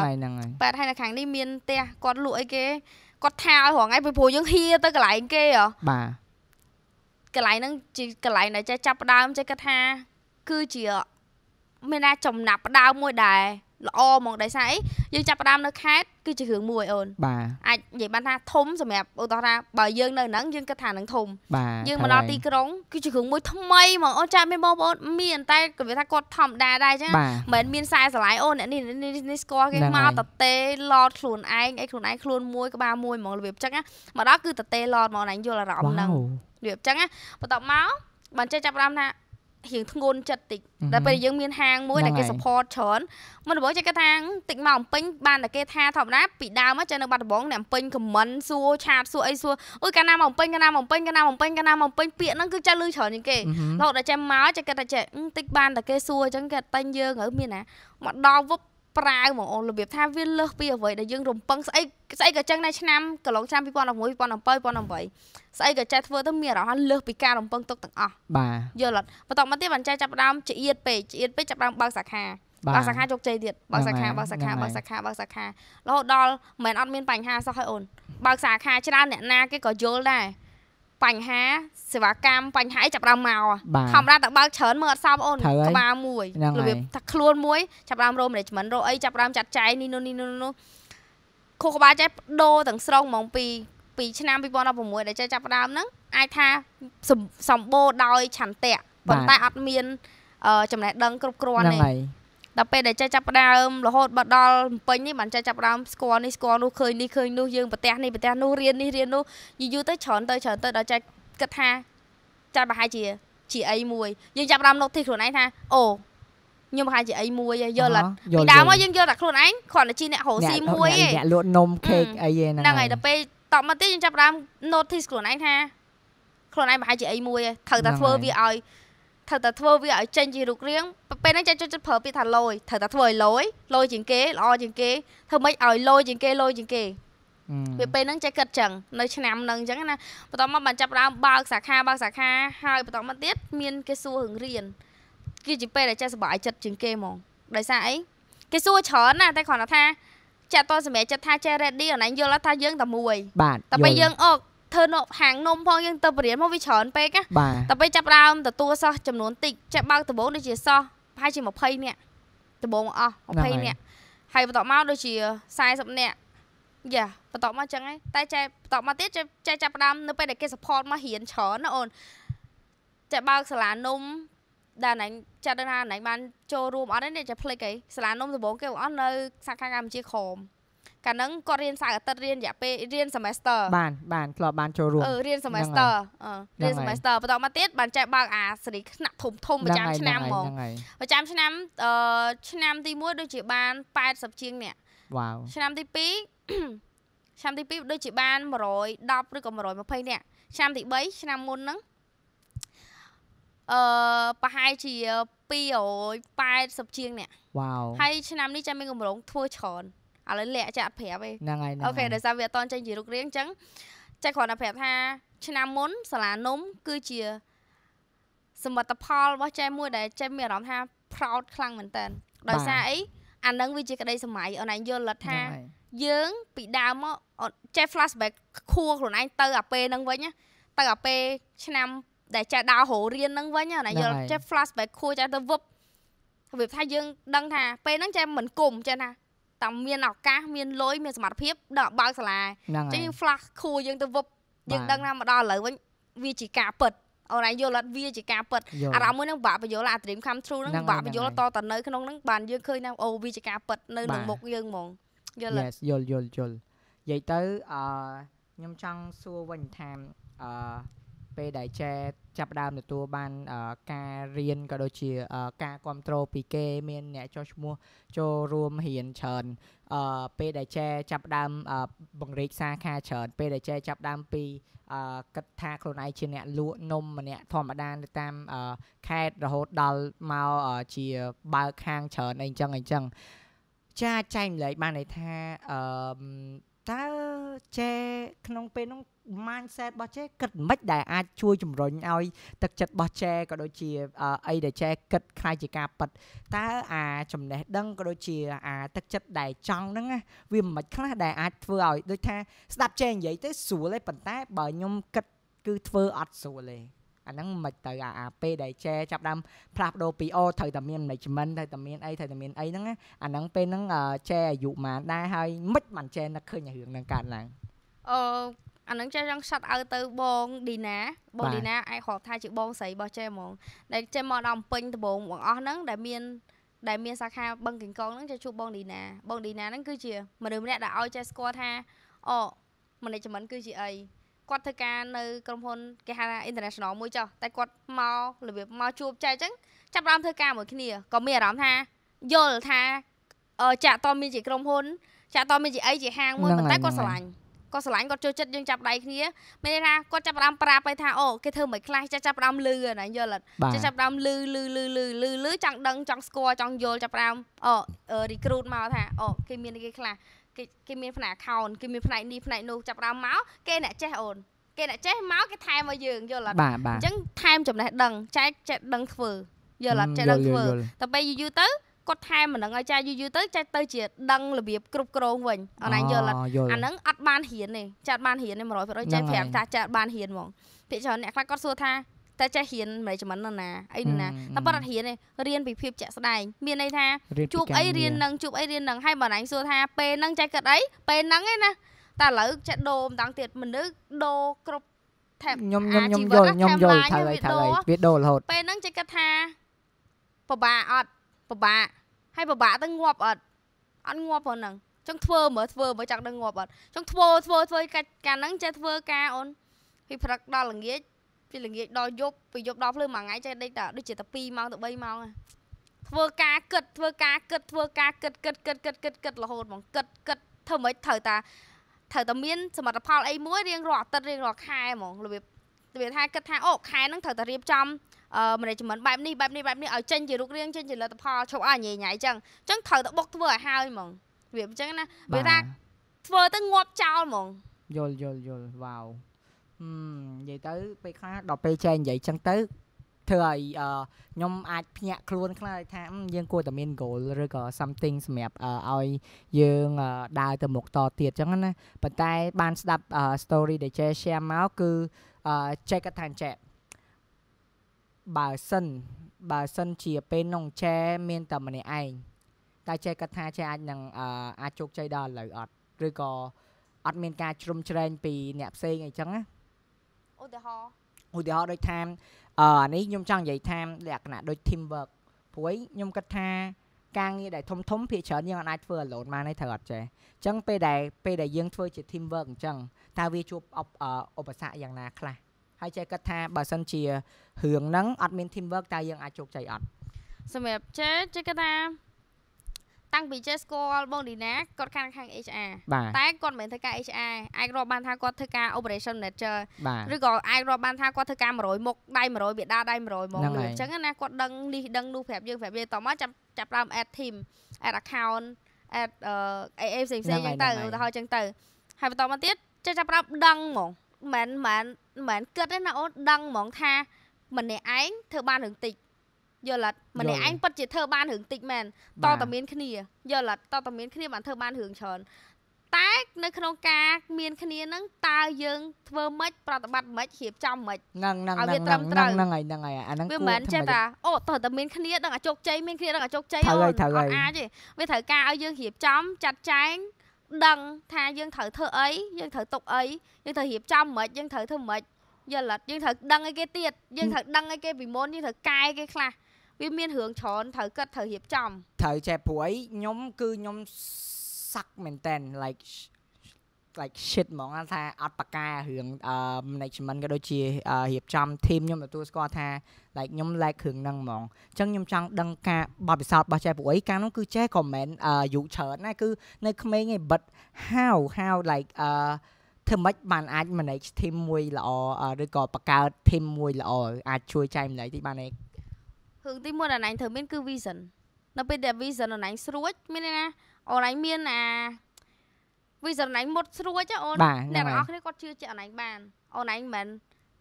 ប៉ែតហើយនៅខាងនេះមានផ្ទះគាត់លក់អីគេគាត់ថាឲ្យរងឯងព្រោះយើងហៀទៅកន្លែងគេហ៎បាទកន្លែងហ្នឹងជាកន្លែងដែលចេះចាប់ដើមចេះគាត់ថាគឺជា មានតែចំណាប់ដើមមួយដែរល្អហ្មងដោយសារអីយើងចាប់ផ្ដើមនៅខេត្តគឺជារឿងមួយអូនបាទអាចនិយាយបានថាធំសម្រាប់ឧទាហរណ៍បើយើងនៅហ្នឹងយើងគិតថានឹងធំយើងមកដល់ទីក្រុងគឺជារឿងមួយថ្មីហ្មងអូនចាមានបងប្អូនមានតែគេថាគាត់ធម្មតាដែរអញ្ចឹងមិនមានខ្សែស្រឡាយអូនអ្នកនេះនេះស្គាល់គេមកតទេឡតខ្លួនឯងអីខ្លួនឯងខ្លួនមួយក្បាលមួយហ្មងរបៀបអញ្ចឹងមកដល់គឺតទេឡតហ្មងណាយល់អារម្មណ៍ហ្នឹងរបៀបអញ្ចឹងបន្ទាប់មកបានចេះចាប់បានថារៀងធ្ងន់ចិត្តតិចតែពេលយើងមានហាងមួយដែលគេ support ច្រើនមុនដំបូងចេះគេថាតិចមកអំពេញបានតែគេថាធម្មតាពីដើមចេះនៅបាត់ដំបងអ្នកអំពេញ comment សួរឆាតសួរអីសួរអុយកាលណាមកអំពេញកាលណាមកអំពេញកាលណាមកអំពេញកាលណាមកអំពេញពាក្យហ្នឹងគឺចេះលឺច្រើនជាងគេរហូតដល់ចេះមកចេះគេថាចេះតិចបានតែគេសួរអញ្ចឹងគេតែងយើងហើយមានណាមកដល់វឹបប្រៅហ្មងអូនរបៀបថាវាលើសពីអ្វីដែលយើងរំពឹងស្អីស្អីក៏ចឹងដែរឆ្នាំកន្លងឆ្នាំ2016 2017 2008ស្អីក៏ចេះធ្វើទៅមានអារម្មណ៍លើសពីការរំពឹងទុកទាំងអស់បាទយល់អត់បន្តមកទៀតបានចេះចាប់ដើមចៀតពេកចៀតពេកចាប់ដើមបើកសាខាបើកសាខាជោគជ័យទៀតបើកសាខាបើកសាខាបើកសាខាបើកសាខារហូតដល់មិនអត់មានបញ្ហាសោះហើយអូនបើកសាខាច្រើនអ្នកណាគេក៏យល់ដែរបញ្ហាសេវាកម្មបញ្ហាអីចាប់ដើមមកធម្មតាតើបើកច្រើនមើលអត់សោបអូនក្បាលមួយរបៀបថាខ្លួនមួយចាប់ដើមរោ management រោអីចាប់ដើមចាត់ចែងនេះនោះនេះនោះខួរក្បាលចេះដូរទាំងស្រុងហ្មងពីពីឆ្នាំ2016ដែលចេះចាប់ដើមហ្នឹងអាចថាសម្បូរដោយឆន្ទៈប៉ុន្តែអត់មានចំណេះដឹងគ្រប់គ្រាន់ទេដល់ពេលដែលចេះចាប់ផ្ដើមរហូតមកដល់ម្ពិញនេះបានចេះចាប់ផ្ដើមស្គាល់នេះស្គាល់នោះឃើញនេះឃើញនោះយើងប្រទេសនេះប្រទេសនោះរៀននេះរៀននោះយូរយូរទៅច្រើនទៅច្រើនទៅដល់ចេះគិតថាចាត់ប្រហែលជាជាអីមួយយើងចាប់ផ្ដើមលោកទីខ្លួនឯងថាអូខ្ញុំប្រហែលជាអីមួយយល់អត់ពីដើមមកយើងយល់តែខ្លួនឯងគ្រាន់តែជាអ្នករោស៊ីមួយឯងអ្នកលក់នំខេកអីហ្នឹងហ្នឹងហើយដល់ពេលតបមកទៀតយើងចាប់ផ្ដើម notice ខ្លួនឯងថាខ្លួនឯងប្រហែលជាអីមួយត្រូវតែធ្វើវាឲ្យត្រូវតែធ្វើវាឲ្យចេញជារូបរាងពេលហ្នឹងចាចូលចិត្តប្រើពាក្យថាលយត្រូវតែធ្វើឲ្យលយលយជាងគេល្អជាងគេ ធ្វើម៉េចឲ្យលយជាងគេលយជាងគេវាពេលហ្នឹងចេះគិតចឹងនៅ ឆ្នាំហ្នឹងអញ្ចឹងណាបន្ទាប់មកបានចាប់ដើមបើកសាខាបើកសាខាហើយបន្ទាប់មកទៀតមានគេសួររឿងរៀនគឺជាពេលដែលចេះសប្បាយចិត្តជាងគេហ្មងដោយសារអីគេសួរច្រើនណាស់តែគ្រាន់តែថា ចាក់តសម្រាប់ចិត្តថាចេះ ready អនឡាញយល់ថាយើងតែមួយតែពេលយើងអកធ្វើនហាងនំផងយើងទៅបរៀនមកវាច្រើនពេកណាតែពេលចាប់ដើមទទួលសោះចំនួនតិចចាប់បើកដំបូងដូចជាសោះប្រហែលជា20នាក់ដំបូងអស់20នាក់ហើយបន្តមកដូចជា40នាក់យ៉ាបន្តមកចឹងហ្នឹងតែចែបន្តមកទៀតចែចាប់ដើមនៅពេលដែលគេ support មករៀនច្រើនណាអូនចែបើកសាលានំដែលណៃចាត់ដល់ណាណៃបានចូលរួមអត់ទេចែភ្លេចអីសាលានំដំបូងគេអត់នៅ សាខាកម្ពុជាក្រមកាលហ្នឹងគាត់រៀនសៅរ៍អាទិត្យរៀនរយៈពេលរៀន semester បានបានធ្លាប់បានចូលរួមអឺរៀន semester រៀន semester បន្តមកទៀតបានចេះបើកអាសេរីថ្នាក់ធំធំប្រចាំឆ្នាំហ្មងប្រចាំឆ្នាំអឺឆ្នាំទី1ដូចជាបាន80ជាងអ្នកវ៉ាវឆ្នាំទី2ឆ្នាំទី2ដូចជាបាន110ឬក៏120អ្នកឆ្នាំទី3ឆ្នាំមុនហ្នឹងអឺប្រហែលជា280ជាងអ្នកវ៉ាវហើយឆ្នាំនេះចាំមានកម្រងធ្វើច្រើនឥឡូវលាក់ចាក់ប្រាប់ឯងហ្នឹងហើយអូខេដោយសារវាអត់តចេញជារូបរាងអញ្ចឹងចាក់គ្រាន់តែប្រាប់ថាឆ្នាំមុនសាលានំគឺជាសមិទ្ធផលរបស់ចែមួយដែលចែមានអារម្មណ៍ថា proud ខ្លាំងមែនតើដោយសារអីអានឹងវាជាក្តី សម័យអូនឯងយល់លត់ថាយើងពីដើមមកចេះ flashback ខួរខ្លួនឯងទៅអាពេលហ្នឹងវិញទៅអាពេលឆ្នាំដែលចេះដើររោរៀនហ្នឹងវិញអូនឯងយល់ចេះ flashback ខួរចេះទៅវឹបរបៀបថាយើង ដឹងថាពេលហ្នឹងចេះមិនគុំចេះណាតាមមានឱកាសមានលុយមានសមត្ថភាពដល់បើកសាលាអញ្ចឹងយើង flash ខួរយើងទៅវឹបយើងដឹងថាមកដល់ឥឡូវវិញវាជាការពិតអរ៉ៃយល់អត់វាជាការពិតអារម្មណ៍មួយនឹងបាក់បញ្យល់អា dream come true នឹងបាក់បញ្យល់តតនៅក្នុងនឹងបានយើងឃើញថាអូវាជាការពិត នៅក្នុងមុខយើងហ្មងយល់អត់យល់យល់យល់និយាយទៅអឺខ្ញុំចង់សួរវិញថាអឺពេលដែលចែចាប់ដើមទទួលបានការរៀនក៏ដូចជាការគ្រប់គ្រងពីគេមានអ្នកចុះឈ្មោះចូលរួមរៀនច្រើនអឺពេលដែលចែចាប់ដើមបង្រេកសាខាច្រើនពេលដែលចែចាប់ដើមពីអឺគិតថាខ្លួនឯងជាអ្នកលក់นมម្នាក់ធម្មតានៅតាមខេត្តរហូតដល់មកជាបើកខាងច្រើនអីចឹងអីចឹងចាចែកម្លែកបានន័យថាអឺតើជេក្នុង ពេលនោះ mindset របស់ជេគិតមិនដែលអាចជួយជំរុញឲ្យ ទឹកចិត្តរបស់ជេក៏ដូចជាអីដែលជេគិតខ្លាយជាការប៉ັດតើអាចំណេះដឹងក៏ដូចជា អាទឹកចិត្តដែលចង់ហ្នឹងណាវាមិនខ្លះដែលអាចធ្វើឲ្យដូចថាស្ដាប់ជេនិយាយទៅស្រួលទេប៉ុន្តែបើខ្ញុំគិតគឺធ្វើអត់ស្រួលទេអាហ្នឹងមិនទៅអាអាពេលដែលចែចាប់ដើមផ្លាស់ប្ដូរពីអូត្រូវតែមាន management ត្រូវតែមានអីត្រូវតែមានអីហ្នឹងណាអាហ្នឹងពេលហ្នឹងចែអាយុប៉ុន្មានដែរហើយមិនបានចែនឹកឃើញរឿងហ្នឹងកើតឡើងអឺអានឹងចេះចង់ឆាត់ឲ្យទៅបងឌីណាបងឌីណាអាចគ្រាន់ថាជាបងស្រីរបស់ចេះហ្មងដែលចេះមកដល់ពេញដំបងបងអស់ហ្នឹងដែលមានដែលមានសាខាបឹងកេងកងហ្នឹងចេះជួបបងឌីណាបងឌីណាហ្នឹងគឺជាមនុស្សម្នាក់ដែលឲ្យចេះស្គាល់ថាអូ management គឺជាអីគាត់ធ្វើការនៅក្រុមហ៊ុនគេហៅថា international មួយចុះតែគាត់មករបៀបមកជួបចែកអញ្ចឹងចាប់បានធ្វើការមួយគ្នាក៏មានអារម្មណ៍ថាយល់ថាចាក់តមានជាក្រុមហ៊ុនចាក់តមានជាអីជាហាងមួយប៉ុន្តែគាត់ស្រឡាញ់គាត់ស្រឡាញ់គាត់ចូលចិត្តយើងចាប់ដៃគ្នាមានន័យថាគាត់ចាប់ផ្ដើមប្រាប់ឲ្យថាអូគេធ្វើមិនខ្លះចាចាប់ផ្ដើមលឺណាយល់អត់ចាចាប់ផ្ដើមលឺលឺលឺលឺលឺលឺចង់ដឹងចង់ស្គាល់ចង់យល់ចាប់ផ្ដើមអូ recruit មកថាអូគេមានគេខ្លះគេគេមានផ្នែក account គេមានផ្នែកនេះផ្នែកនោះចាប់ដើមមកគេអ្នកចេះអូនគេអ្នកចេះមកគេថែមឲ្យយើងយល់អត់អញ្ចឹងថែមចំណេះដឹងចែកចេះដឹងធ្វើយល់អត់ចេះដឹងធ្វើតែពេលយូរយូរទៅគាត់ថែមមិនដឹងឲ្យចាយូរយូរទៅចាទៅជាដឹងរបៀបគ្រប់គ្រងវិញអនឡាញយល់អត់អាហ្នឹងអត់បានរៀនទេចាត់បានរៀនទេ100%ចាប្រាប់ថាចាត់បានរៀនហ្មងភាគច្រើនអ្នកខ្លះគាត់សួរថាតែចេះរៀន management នៅណាអីនៅណាតែប៉ុន្តែរៀនឯងរៀនពីភាពជាក់ស្ដែងមានន័យថាជួបអីរៀននឹងជួបអីរៀននឹងហើយបើអញសួរថាពេលហ្នឹងចេះគិតអីពេលហ្នឹងឯណាតែឥឡូវចេះដូរម្ដងទៀតមនុស្សដូរគ្រប់ថែខ្ញុំខ្ញុំខ្ញុំយល់ខ្ញុំយល់ថាឡើយថាឡើយវាដូររហូតពេលហ្នឹងចេះគិតថាពិបាកអត់ពិបាកហើយពិបាកទៅងាប់អត់អត់ងាប់ហ្នឹងចង់ធ្វើមើលធ្វើមើលចង់ដឹងងាប់អត់ចង់ធ្វើធ្វើធ្វើកាច់ការហ្នឹងចេះធ្វើការអូនពីព្រឹកដល់ល្ងាចពីល្ងាចដល់យប់ពីយប់ដល់ភ្លឺមួយថ្ងៃចេះដេកតែដូចជាតែ2ម៉ោងទៅ3ម៉ោងធ្វើការគិតធ្វើការគិតធ្វើការគិតគិតគិតគិតគិតគិតរហូតមកគិតគិតធ្វើមិនត្រូវតាត្រូវតែមានសមត្ថផលអីមួយរៀងរាល់អាទិត្យរៀងរាល់ខែហ្មងរបៀបរបៀបថាគិតថាអូខែហ្នឹងត្រូវតែរៀបចំអឺ management បែបនេះបែបនេះបែបនេះឲ្យចេញជារូបរាងចេញជាលទ្ធផលឈប់ឲ្យញ៉ៃញ៉ៃចឹងចឹងត្រូវតែបុកធ្វើឲ្យហើយហ្មងរបៀបចឹងណាវាថាធ្វើទៅងាប់ចោលហ្មងយល់យល់យល់វ៉ាវនិយាយទៅពេលខ្លះដល់ពេលចែកនិយាយចឹងទៅធ្វើឲ្យខ្ញុំអាចភ្ញាក់ខ្លួន ខ្លះថាយើងគួរតែមាន goal ឬក៏ something សម្រាប់ឲ្យយើងដើរទៅមុខតទៀតចឹងណាប៉ុន្តែបានស្ដាប់ story ដែលចេះ share មកគឺចេះគាត់ថាចេះបើសិនបើសិនជាពេលក្នុងចែមានតែម្នាក់ឯងតែចេះគាត់ថាចេះអាចនឹងអាចជោគជ័យដល់ឥឡូវអត់ឬក៏អត់មាន ការជ្រុំជ្រែងពីអ្នកផ្សេងអីចឹងណាទាហរណ៍ឧទាហរណ៍ដូចថាអឺនេះខ្ញុំចង់និយាយថាលក្ខណៈដូច team work ព្រោះខ្ញុំគិតថាការងារដែលធំធំភាគច្រើនយើងអាចធ្វើ alone បានទេត្រូវអត់ចេះអញ្ចឹងពេលដែលពេលដែលយើងធ្វើជា team work អញ្ចឹងតើវាជួបឧបសគ្គយ៉ាងណាខ្លះហើយចេះគិតថាបើសិនជារឿងហ្នឹងអត់មាន team work តើយើងអាចជោគជ័យអត់សម្រាប់ចេះចេះគិតថាតាំងពីចេះស្គាល់បងឌីណាគាត់ខាងខាង HR តែគាត់មិនធ្វើការ HR អាចរាប់បានថាគាត់ធ្វើការ operation manager ឬក៏អាចរាប់បានថាគាត់ធ្វើការ100មុខដៃ100វាដាដៃ100មកអញ្ចឹងណាគាត់ដឹងនេះដឹងនោះប្រាប់យើងប្រាប់យើងតមកចាប់ចាប់ដើម add team add account add អឺ AA ផ្សេងផ្សេងអញ្ចឹងទៅឧទាហរណ៍អញ្ចឹងទៅហើយបន្តមកទៀតចេះចាប់ប្រាប់ដឹងហ្មងមិនមែនមិនមែនគិតទេណាអូនដឹងហ្មងថាម្នាក់ឯងធ្វើបានរឿងតិចយល់អត់ម្នាក់ឯងពិតជាធ្វើបានរឿងតិចមែនតតមានគ្នាយល់អត់តតមានគ្នាបានធ្វើបានរឿងច្រើនតែនៅក្នុងការមានគ្នានឹងតើយើងធ្វើម៉េចប្រតិបត្តិម៉េចរៀបចំម៉េចហ្នឹងហ្នឹងហ្នឹងហ្នឹងហ្នឹងហើយហ្នឹងហើយអាហ្នឹងវាមិនចេះតាអូតើតើមានគ្នាដឹងអាជោគជ័យមានគ្នាដឹងអាជោគជ័យអូអត់អាចទេវាត្រូវការឲ្យយើងរៀបចំចាត់ចែងដឹងថាយើងត្រូវធ្វើអីយើងត្រូវទុកអីយើងត្រូវរៀបចំម៉េចយើងត្រូវធ្វើម៉េចយល់អត់យើងត្រូវដឹងឲ្យគេទៀតយើងត្រូវដឹងឲ្យគេពីមុនយើងត្រូវកែគេខ្លះវាមានរឿងច្រើនត្រូវគិតត្រូវរៀបចំត្រូវចេះព្រោះអីខ្ញុំគឺខ្ញុំសាក់មែនតែន like like shit ហ្មងថាអត់បការឿង management ក៏ដូចជារៀបចំ team ខ្ញុំទទួលស្គាល់ថា like ខ្ញុំ lack គ្រឿងហ្នឹងហ្មងអញ្ចឹងខ្ញុំចង់ដឹងការបបិសោតរបស់ចេះពួកអីកាលនោះគឺចេះ comment យូរច្រើនណាគឺនៅក្មេងឯង but how how like អឺធ្វើម៉េចបានអាច manage team មួយល្អឬក៏បង្កើត team មួយល្អអាចជួយចែកម្លេចតិចបានឯងរឿងទី1ដែលអញត្រូវមានគឺ vision នៅពេលដែល vision អញស្រួចមានន័យណាអូនអញមានអា vision អញមុតស្រួចអូនអ្នកទាំងអស់គ្នាគាត់ជឿជាក់អញបានអូនអញមិន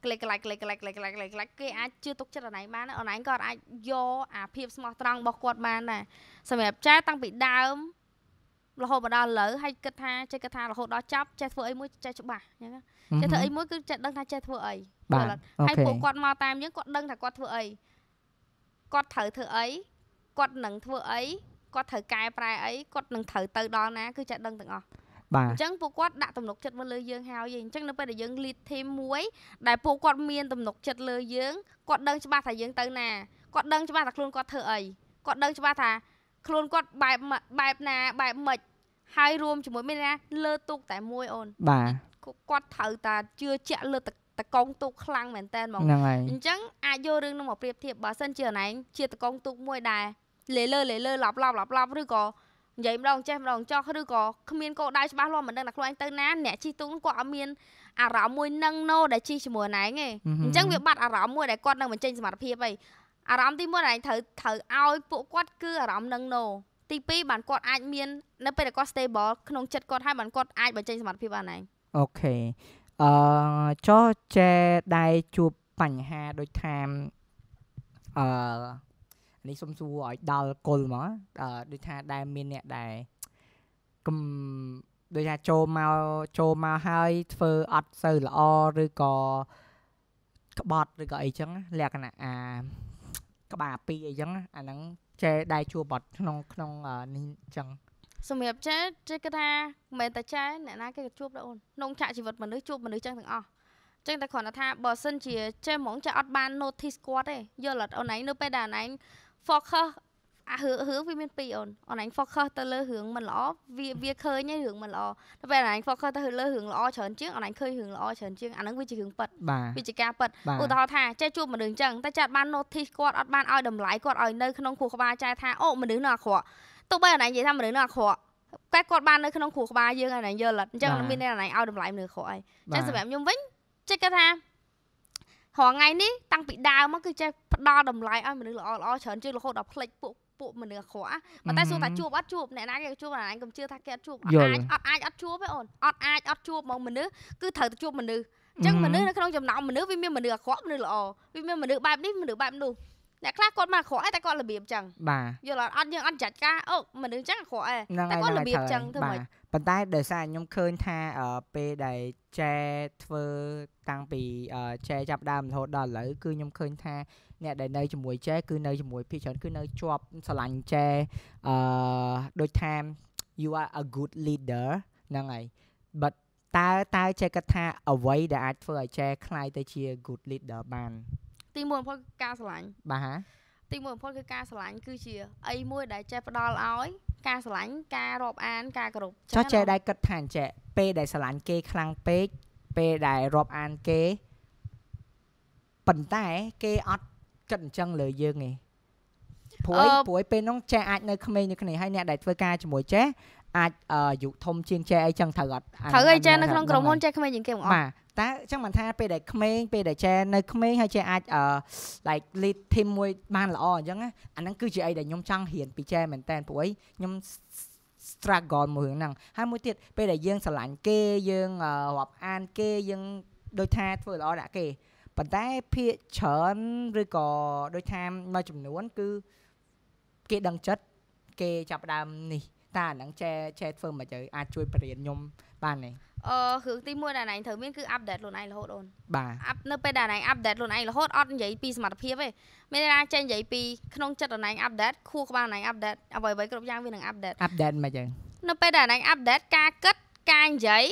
ក្លេកក្លាច់ក្លេកក្លាច់ក្លេកក្លាច់ក្លេកក្លាច់គេអាចជឿទុកចិត្តអនឯងបានអនឯងក៏អាចយកអាភាពស្មោះត្រង់របស់គាត់បានដែរសម្រាប់ចែតាំងពីដើមរហូតមកដល់ឥឡូវហើយគិតថាចេះគិតថារហូតដល់ចប់ចេះធ្វើអីមួយចេះច្បាស់អញ្ចឹងចេះធ្វើអីមួយគឺចេះដឹងថាចេះធ្វើអីហើយពួកគាត់មកតាមយើងគាត់ដឹងថាគាត់ធ្វើអីគាត់ត្រូវធ្វើអីគាត់នឹងធ្វើអីគាត់ត្រូវកែប្រែអីគាត់នឹងត្រូវទៅដល់ណាគឺចេះដឹងទាំងអស់បាទអញ្ចឹងពួកគាត់ដាក់ទំនុកចិត្តមកលើយើងហើយអញ្ចឹងនៅពេលដែលយើង lead team មួយដែលពួកគាត់មានទំនុកចិត្តលើយើងគាត់ដឹងច្បាស់ថាយើងទៅណាគាត់ដឹងច្បាស់ថាខ្លួនគាត់ធ្វើអីគាត់ដឹងច្បាស់ថាខ្លួនគាត់បែបបែបណាបែបម៉េចហើយរួមជាមួយមានណាលើទុកតែមួយអូនបាទគាត់ត្រូវតាជឿជាក់លើទឹកតកងទូកខ្លាំងមែនតើហ្មងហ្នឹងហើយអញ្ចឹងអាចយករឿងនោះមកប្រៀបធៀបបើសិនជាអណែងជាតកងទូកមួយដែលលេលើលេលើឡប់ឡប់ឡប់ឡប់ឬក៏និយាយម្ដងចេះម្ដងចោះឬក៏គ្មានកោដៅច្បាស់លាស់មិនដឹងថាខ្លួនឯងទៅណាអ្នកជិះទូកគាត់អត់មានអារម្មណ៍មួយនឹងណូដែលជិះជាមួយណែងឯងអញ្ចឹងវាបាត់អារម្មណ៍មួយដែលគាត់នឹងបញ្ចេញសមត្ថភាពឯងអារម្មណ៍ទីមួយណែងត្រូវត្រូវឲ្យពួកគាត់គឺអារម្មណ៍នឹងណូទី2បានគាត់អាចមាននៅពេលដែលគាត់ stable ក្នុងចិត្តគាត់ហើយបានគាត់អាចបញ្ចេញសមត្ថភាពបានណែងអូខេអឺចោះចែដែរជួបបញ្ហាដូចថាអឺនេះសុំសួរឲ្យដល់គុលមកដូចថាដែរមានអ្នកដែរកុំដូចថាចូលមកចូលមកហើយធ្វើអត់សូវល្អឬក៏ក្បត់ឬក៏អីចឹងលក្ខណៈអាក្បាលពីរអីចឹងអាហ្នឹងចែដែរជួបបត់ ក្នុងក្នុងនេះចឹងសម្រាប់ចែចេះគេថាមែនតែចែអ្នកណាគេក៏ជួបដែរអូនក្នុងឆាកជីវិតមនុស្សជួបមនុស្សចឹងទាំងអស់ចឹងតែគ្រាន់តែថាបើសិនជាចេះហ្មងចេះអត់បាន notice គាត់ទេយល់អត់អូនឯងនៅពេលដែលអូនឯង focus អារឿងរឿងវាមានពីរអូនអូនឯង focus ទៅលើរឿងមិនល្អវាវាឃើញរឿងមិនល្អតែពេលអូនឯង focus ទៅលើរឿងល្អច្រើនជាងអូនឯងឃើញរឿងល្អច្រើនជាងអាហ្នឹងវាជារឿងប៉ិតវាជាការប៉ិតឧទាហរណ៍ថាចេះជួបមនុស្សអញ្ចឹងតែចាត់បាន notice គាត់អត់បានឲ្យតម្លៃគាត់ឲ្យនៅក្នុងខួរក្បាលចែថាអូមនុស្សនោះអាក្រក់ទោះបីអណៃនិយាយថាមនុស្សនោះអាក្រក់តែគាត់បាននៅក្នុងគ្រួក្បាលយើងអណៃយល់អត់អញ្ចឹងមានអ្នកអណៃឲ្យតម្លៃមនុស្សអាក្រក់អីអញ្ចឹងសម្រាប់ខ្ញុំវិញចេះគាត់ថារងថ្ងៃនេះតាំងពីដើមមកគឺចេះផ្ដល់តម្លៃឲ្យមនុស្សល្អល្អច្រើនជាងរហូតដល់ផ្លេចពួកពួកមនុស្សអាក្រក់ប៉ុន្តែសួរថាជួបអត់ជួបអ្នកណាគេជួបអាណាកុំជឿថាគេអត់ជួបអាចអត់អាចអត់ជួបទេអូនអត់អាចអត់ជួបមកមនុស្សគឺត្រូវតែជួបមនុស្សអញ្ចឹងមនុស្សនៅក្នុងចំណោមមនុស្សវាមានមនុស្សអាក្រក់មនុស្សល្អវាមានមនុស្សបែបនេះមនុស្សបែបនោះអ្នកខ្លះគាត់មកក្រក់ឯងតែគាត់របៀបចឹងបាទយល់អត់យើងអត់ចាច់ការអូមនុស្សចឹងក្រក់ឯងតែគាត់របៀបចឹងធ្វើម៉េចប៉ុន្តែដោយសារខ្ញុំឃើញថាពេលដែលចែធ្វើតាំងពីចែចាប់ដើមរហូតដល់ឥឡូវគឺខ្ញុំឃើញថាអ្នកដែលនៅជាមួយចែគឺនៅជាមួយភីច្រើនគឺនៅជាប់ស្រឡាញ់ចែអឺដូចថា you are a good leader ហ្នឹងហើយ but តើតើចែគិតថាអ្វីដែលអាចធ្វើឲ្យចែคล้ายទៅជា good leader បានទីមួយបំផុតគឺការស្រឡាញ់បាទទីមួយបំផុតគឺការស្រឡាញ់គឺជាអីមួយដែលចេះផ្ដល់ឲ្យការស្រឡាញ់ការរាប់អាន ការគោរពចាចេះដែលគិតថាចេះពេលដែលស្រឡាញ់គេខ្លាំងពេកពេលដែលរាប់អានគេប៉ុន្តែគេអត់គិតអញ្ចឹងលើយើងទេព្រួយព្រួយពេលនោះចេះអាចនៅក្មេងនេះគ្នាហើយអ្នកដែលធ្វើការជាមួយចេះអាចអាយុធំជាងចេះអីចឹងត្រូវអត់ត្រូវអីចេះនៅក្នុងក្រុមហ៊ុនចេះក្មេងជាងគេបងអត់តើចឹងមិនថាពេលដែលក្មេង ពេលដែលចែនៅក្មេងហើយចែអាច like lead team មួយ បានល្អអញ្ចឹងណាអាហ្នឹងគឺជាអីដែលខ្ញុំចង់រៀនពីចែមែនតើព្រោះខ្ញុំ struggle មួយរឿងហ្នឹងហើយមួយទៀតពេលដែលយើងស្រឡាញ់គេយើងរាប់អានគេយើងដូចថាធ្វើល្អដាក់គេប៉ុន្តែភាកច្រើនឬក៏ដូចថាមួយចំនួន គឺគេដឹងចិត្តគេចាប់ដើមនេះតាអាហ្នឹងចែចែធ្វើមកទៅអាចជួយបរៀនខ្ញុំបានទេអឺគ្រឿងទី1ដែលណៃត្រូវមានគឺ update ខ្លួនឯងរហូតអូនបាទអាប់នៅពេលដែលណៃ update ខ្លួនឯងរហូតអត់និយាយពីសមត្ថភាពទេមានតែចេញនិយាយពីក្នុងចិត្តណៃ update ខួរក្បាលណៃ update អ្វីៗគ្រប់យ៉ាងវានឹង update update មិនចឹងនៅពេលដែលណៃ update ការគិតការនិយាយ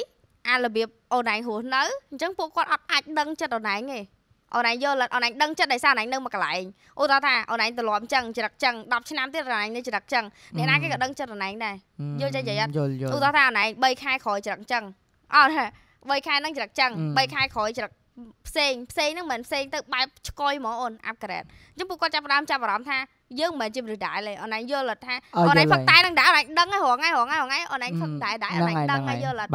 អារបៀបអូនឯងហួសនៅអញ្ចឹងពួកគាត់អត់អាចដឹងចិត្តអូនឯងទេអូនឯងយល់អូនឯងដឹងចិត្តដោយសារអូនឯងនៅមួយកន្លែងឧទាហរណ៍ថាអូនឯងទលាប់ចឹងច្រឹកចឹង10ឆ្នាំទៀតអូនឯងនៅច្រឹកចឹងអ្នកណាគេក៏ដឹងចិត្តអូនឯងដែរយល់ចេះយាយអត់ឧទាហរណ៍ថាអូនឯង3ខែក្រោយច្រឹកចឹងអត់3ខែនឹងច្រឹកចឹង3ខែក្រោយច្រឹកផ្សេងផ្សេងហ្នឹងមិនផ្សេងទៅបែបឆ្កយហ្មងអូនអាប់ការ៉េតអញ្ចឹងពួកគាត់ចាប់ផ្ដើមចាប់អារម្មណ៍ថាយើងមិនមែនជាមនុស្សដែរទេអូនឯងយល់ថាអូនឯងផឹកតែនឹងដែរអូនឯងដឹងហើយរងហើយរងហើយរងហើយអូនឯងផឹកតែដែរអូនឯងដឹងហើយយល់អត់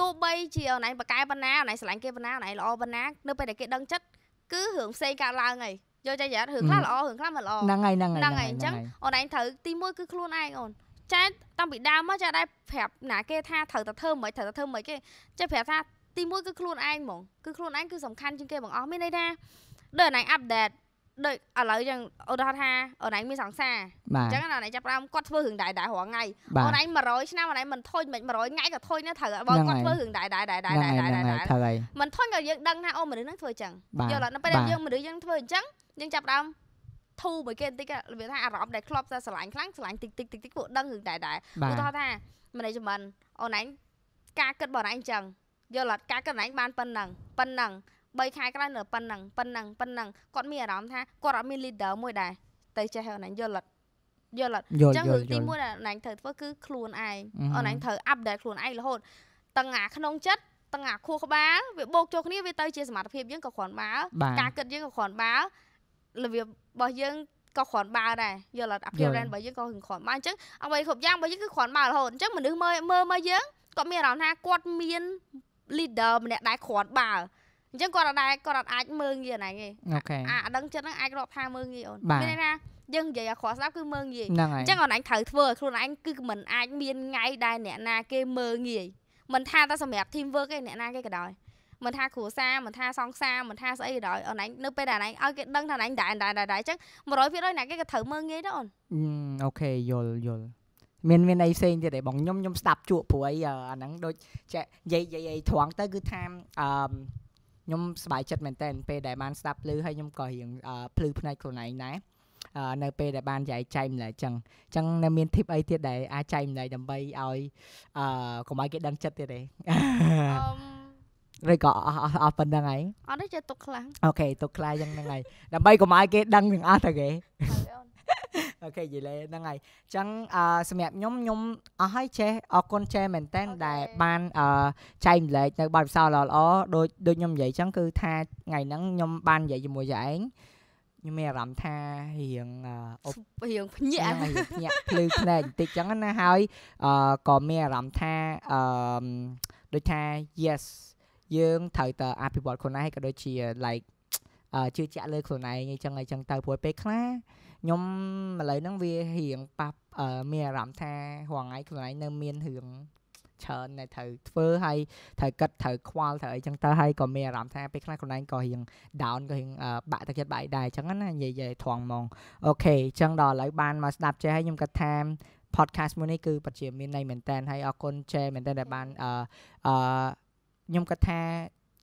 ទោះបីជាអូនឯងប៉កែប៉ុណ្ណាអូនឯងស្រឡាញ់គេប៉ុណ្ណាអូនឯងល្អប៉ុណ្ណានៅពេលដែលគេដឹងចិត្តគឺរឿងផ្សេងកើតឡើងហីយកចាយររឿងខ្លះល្អរឿងខ្លះមិនល្អហ្នឹងហើយហ្នឹងហើយហ្នឹងហើយអញ្ចឹងអូនឯងត្រូវទីមួយគឺខ្លួនឯងអូនចែកតាំងពីដើមមកចែកដែរប្រាប់ណាគេថាត្រូវតែធ្វើមិនត្រូវតែធ្វើមិនគេចែកប្រាប់ថាទីមួយគឺខ្លួនឯងហ្មងគឺខ្លួនឯងគឺសំខាន់ជាងគេបងអស់មានន័យថាដូចអូនឯងអាប់ដេតដូចឥឡូវយ៉ាងឧទាហរណ៍ថាអូនឯងមានសង្សារអញ្ចឹងអូនឯងចាប់ដើមគាត់ធ្វើរឿងដែរដែររាល់ថ្ងៃអូនឯង100ឆ្នាំអូនឯងមិនធុញមិន100ថ្ងៃក៏ធុញដែរត្រូវបើគាត់ធ្វើរឿងដែរដែរដែរដែរដែរដែរដែរមិនធុញក៏យើងដឹងថាអូមនុស្សនឹងធ្វើអញ្ចឹងយល់អត់នៅពេលដែលយើងមនុស្សយើងធ្វើអញ្ចឹងយើងចាប់ដើមធូរមួយគេបន្តិចរបៀបថាអារម្មណ៍ដែលធ្លាប់តែស្រឡាញ់ខ្លាំងស្រឡាញ់តិចតិចតិចតិចពួកដឹងរឿងដែរដែរឧទាហរណ៍ថា management អូនឯងការគិតរបស់អូនឯងអញ្ចឹងយល់អត់ការគិតអូនឯងបានប៉ុណ្ណឹងប៉ុណ្ណឹង3ខែក្រោយនៅប៉ុណ្ណឹងប៉ុណ្ណឹងប៉ុណ្ណឹងគាត់មានអារម្មណ៍ថាគាត់អត់មាន leader មួយដែរតែចេះឲ្យណាញ់យល់អត់យល់អត់អញ្ចឹងទីមួយដែលណាញ់ត្រូវធ្វើគឺខ្លួនឯងអូណាញ់ត្រូវ update ខ្លួនឯងរហូតតង្អា ក្នុងចិត្តតង្អាខួរក្បាលវាបោកចូលគ្នាវាទៅជាសមត្ថភាពយើងក៏គ្រាន់បើការគិតយើងក៏គ្រាន់បើរបៀបរបស់យើងក៏គ្រាន់បើដែរយល់អត់ appearance របស់យើងក៏គ្រាន់បើអញ្ចឹងអ្វីគ្រប់យ៉ាងរបស់យើងគឺគ្រាន់បើរហូតអញ្ចឹងមនុស្សមើលមើលមកយើងគាត់មានអារម្មណ៍ថាគាត់មាន leader ម្នាក់ដែរគ្រាន់បើអញ្ចឹងគាត់អត់ដែរគាត់អត់អាចមើងងាយណាទេអាអដឹងចិត្តហ្នឹងអាចរាប់ថាមើងងាយអូនមានន័យថាយើងនិយាយអាក្រក់ស្ដាប់គឺមើងងាយអញ្ចឹងអូនឯងត្រូវធ្វើឲ្យខ្លួនឯងគឺមិនអាចមានថ្ងៃដែលអ្នកណាគេមើងងាយមិនថាតែសម្រាប់ team work ទេអ្នកណាគេក៏ដោយមិនថាគ្រួសារមិនថាសង្សារមិនថាស្អីក៏ដោយអូនឯងនៅពេលដែលអូនឯងឲ្យគេដឹងថាអូនឯងដែរដែរដែរដែរអញ្ចឹង100%អ្នកគេក៏ត្រូវមើងងាយដែរអូនអូខេយល់យល់មានមានអីផ្សេងទៀតទេបងខ្ញុំខ្ញុំស្ដាប់ជក់ព្រោះអីអាហ្នឹងដូចចេះនិយាយនិយាយត្រង់ទៅគឺថាអឺខ្ញុំសប្បាយចិត្តមែនតើពេលដែលបានស្ដាប់ភ្លឺហើយខ្ញុំក៏រៀងភ្លឺផ្នែកខ្លួនឯងដែរនៅពេលដែលបានចាយចែកម្លែអញ្ចឹងអញ្ចឹងនៅមានធីបអីទៀតដែលអាចចែកម្លែដើម្បីឲ្យអឺកុំឲ្យគេដឹងចិត្តទៀតទេឬក៏អស់អស់អស់ប៉ុណ្្នឹងហើយអត់ទេចេះទុកខ្លាំងអូខេទុកខ្លាំងយ៉ាងហ្នឹងហើយដើម្បីកុំឲ្យគេដឹងទាំងអស់ទៅគេអូខេយីឡេហ្នឹងហើយអញ្ចឹងអឺសម្រាប់ខ្ញុំខ្ញុំអស់ហើយចេះអរគុណចេះមែនតើដែលបានអឺចែកម្លែកនៅបទពិសោធន៍ល្អៗដូចដូចខ្ញុំនិយាយអញ្ចឹងគឺថាថ្ងៃហ្នឹងខ្ញុំបាននិយាយជាមួយយឯងខ្ញុំមានអារម្មណ៍ថារៀងអប់រៀងភ្ញាក់ភ្ញាក់ភ្លឺភ្នែកបន្តិចចឹងណាហើយក៏មានអារម្មណ៍ថាអឺដូចថា yes យើងត្រូវតអភិវឌ្ឍខ្លួនឯងក៏ដូចជា like ជឿជាក់លើខ្លួនឯងអីចឹងអីចឹងទៅព្រោះពេលខ្លះខ្ញុំឥឡូវហ្នឹងវារៀងប៉ះមានអារម្មណ៍ថារងថ្ងៃខ្លួនឯងនៅមានរឿងច្រើនដែលត្រូវធ្វើហើយត្រូវគិតត្រូវខ្វល់ត្រូវអីចឹងទៅហើយក៏មានអារម្មណ៍ថាពេលខ្លះខ្លួនឯងក៏រៀង down ក៏រៀងបាក់ទឹកចិត្តបាក់ដែរចឹងណានិយាយយាយត្រង់ហ្មងអូខេចឹងដល់ឥឡូវបានមកស្ដាប់ចេះហើយខ្ញុំគិតថា podcast មួយនេះគឺពិតជាមានន័យមែនតើហើយអរគុណចេមែនតើដែលបានអឺខ្ញុំគិតថា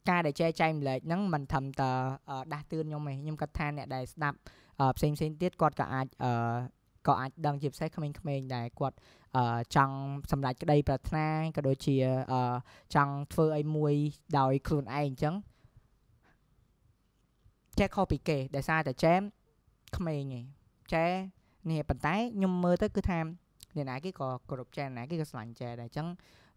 ការដែលចែកចែកម្លែកហ្នឹងមិនត្រឹមតែដាស់តឿនខ្ញុំទេខ្ញុំគិតថាអ្នកដែលស្ដាប់ផ្សេងផ្សេងទៀតគាត់ក៏អាចអឺក៏អាចដឹងជាពិសេសក្មេងៗដែរគាត់ចង់សម្រេចក្តី ប្រាថ្នាក៏ដូចជាចង់ធ្វើអីមួយដោយខ្លួនឯងអញ្ចឹងចេះខុសពីគេ ដែលសារតែចែមក្មេងឯងចែនេះប៉ុន្តែខ្ញុំមើលទៅគឺថាអ្នកណាគេក៏គោរពចែណាគេក៏ស្រឡាញ់ចែដែរអញ្ចឹង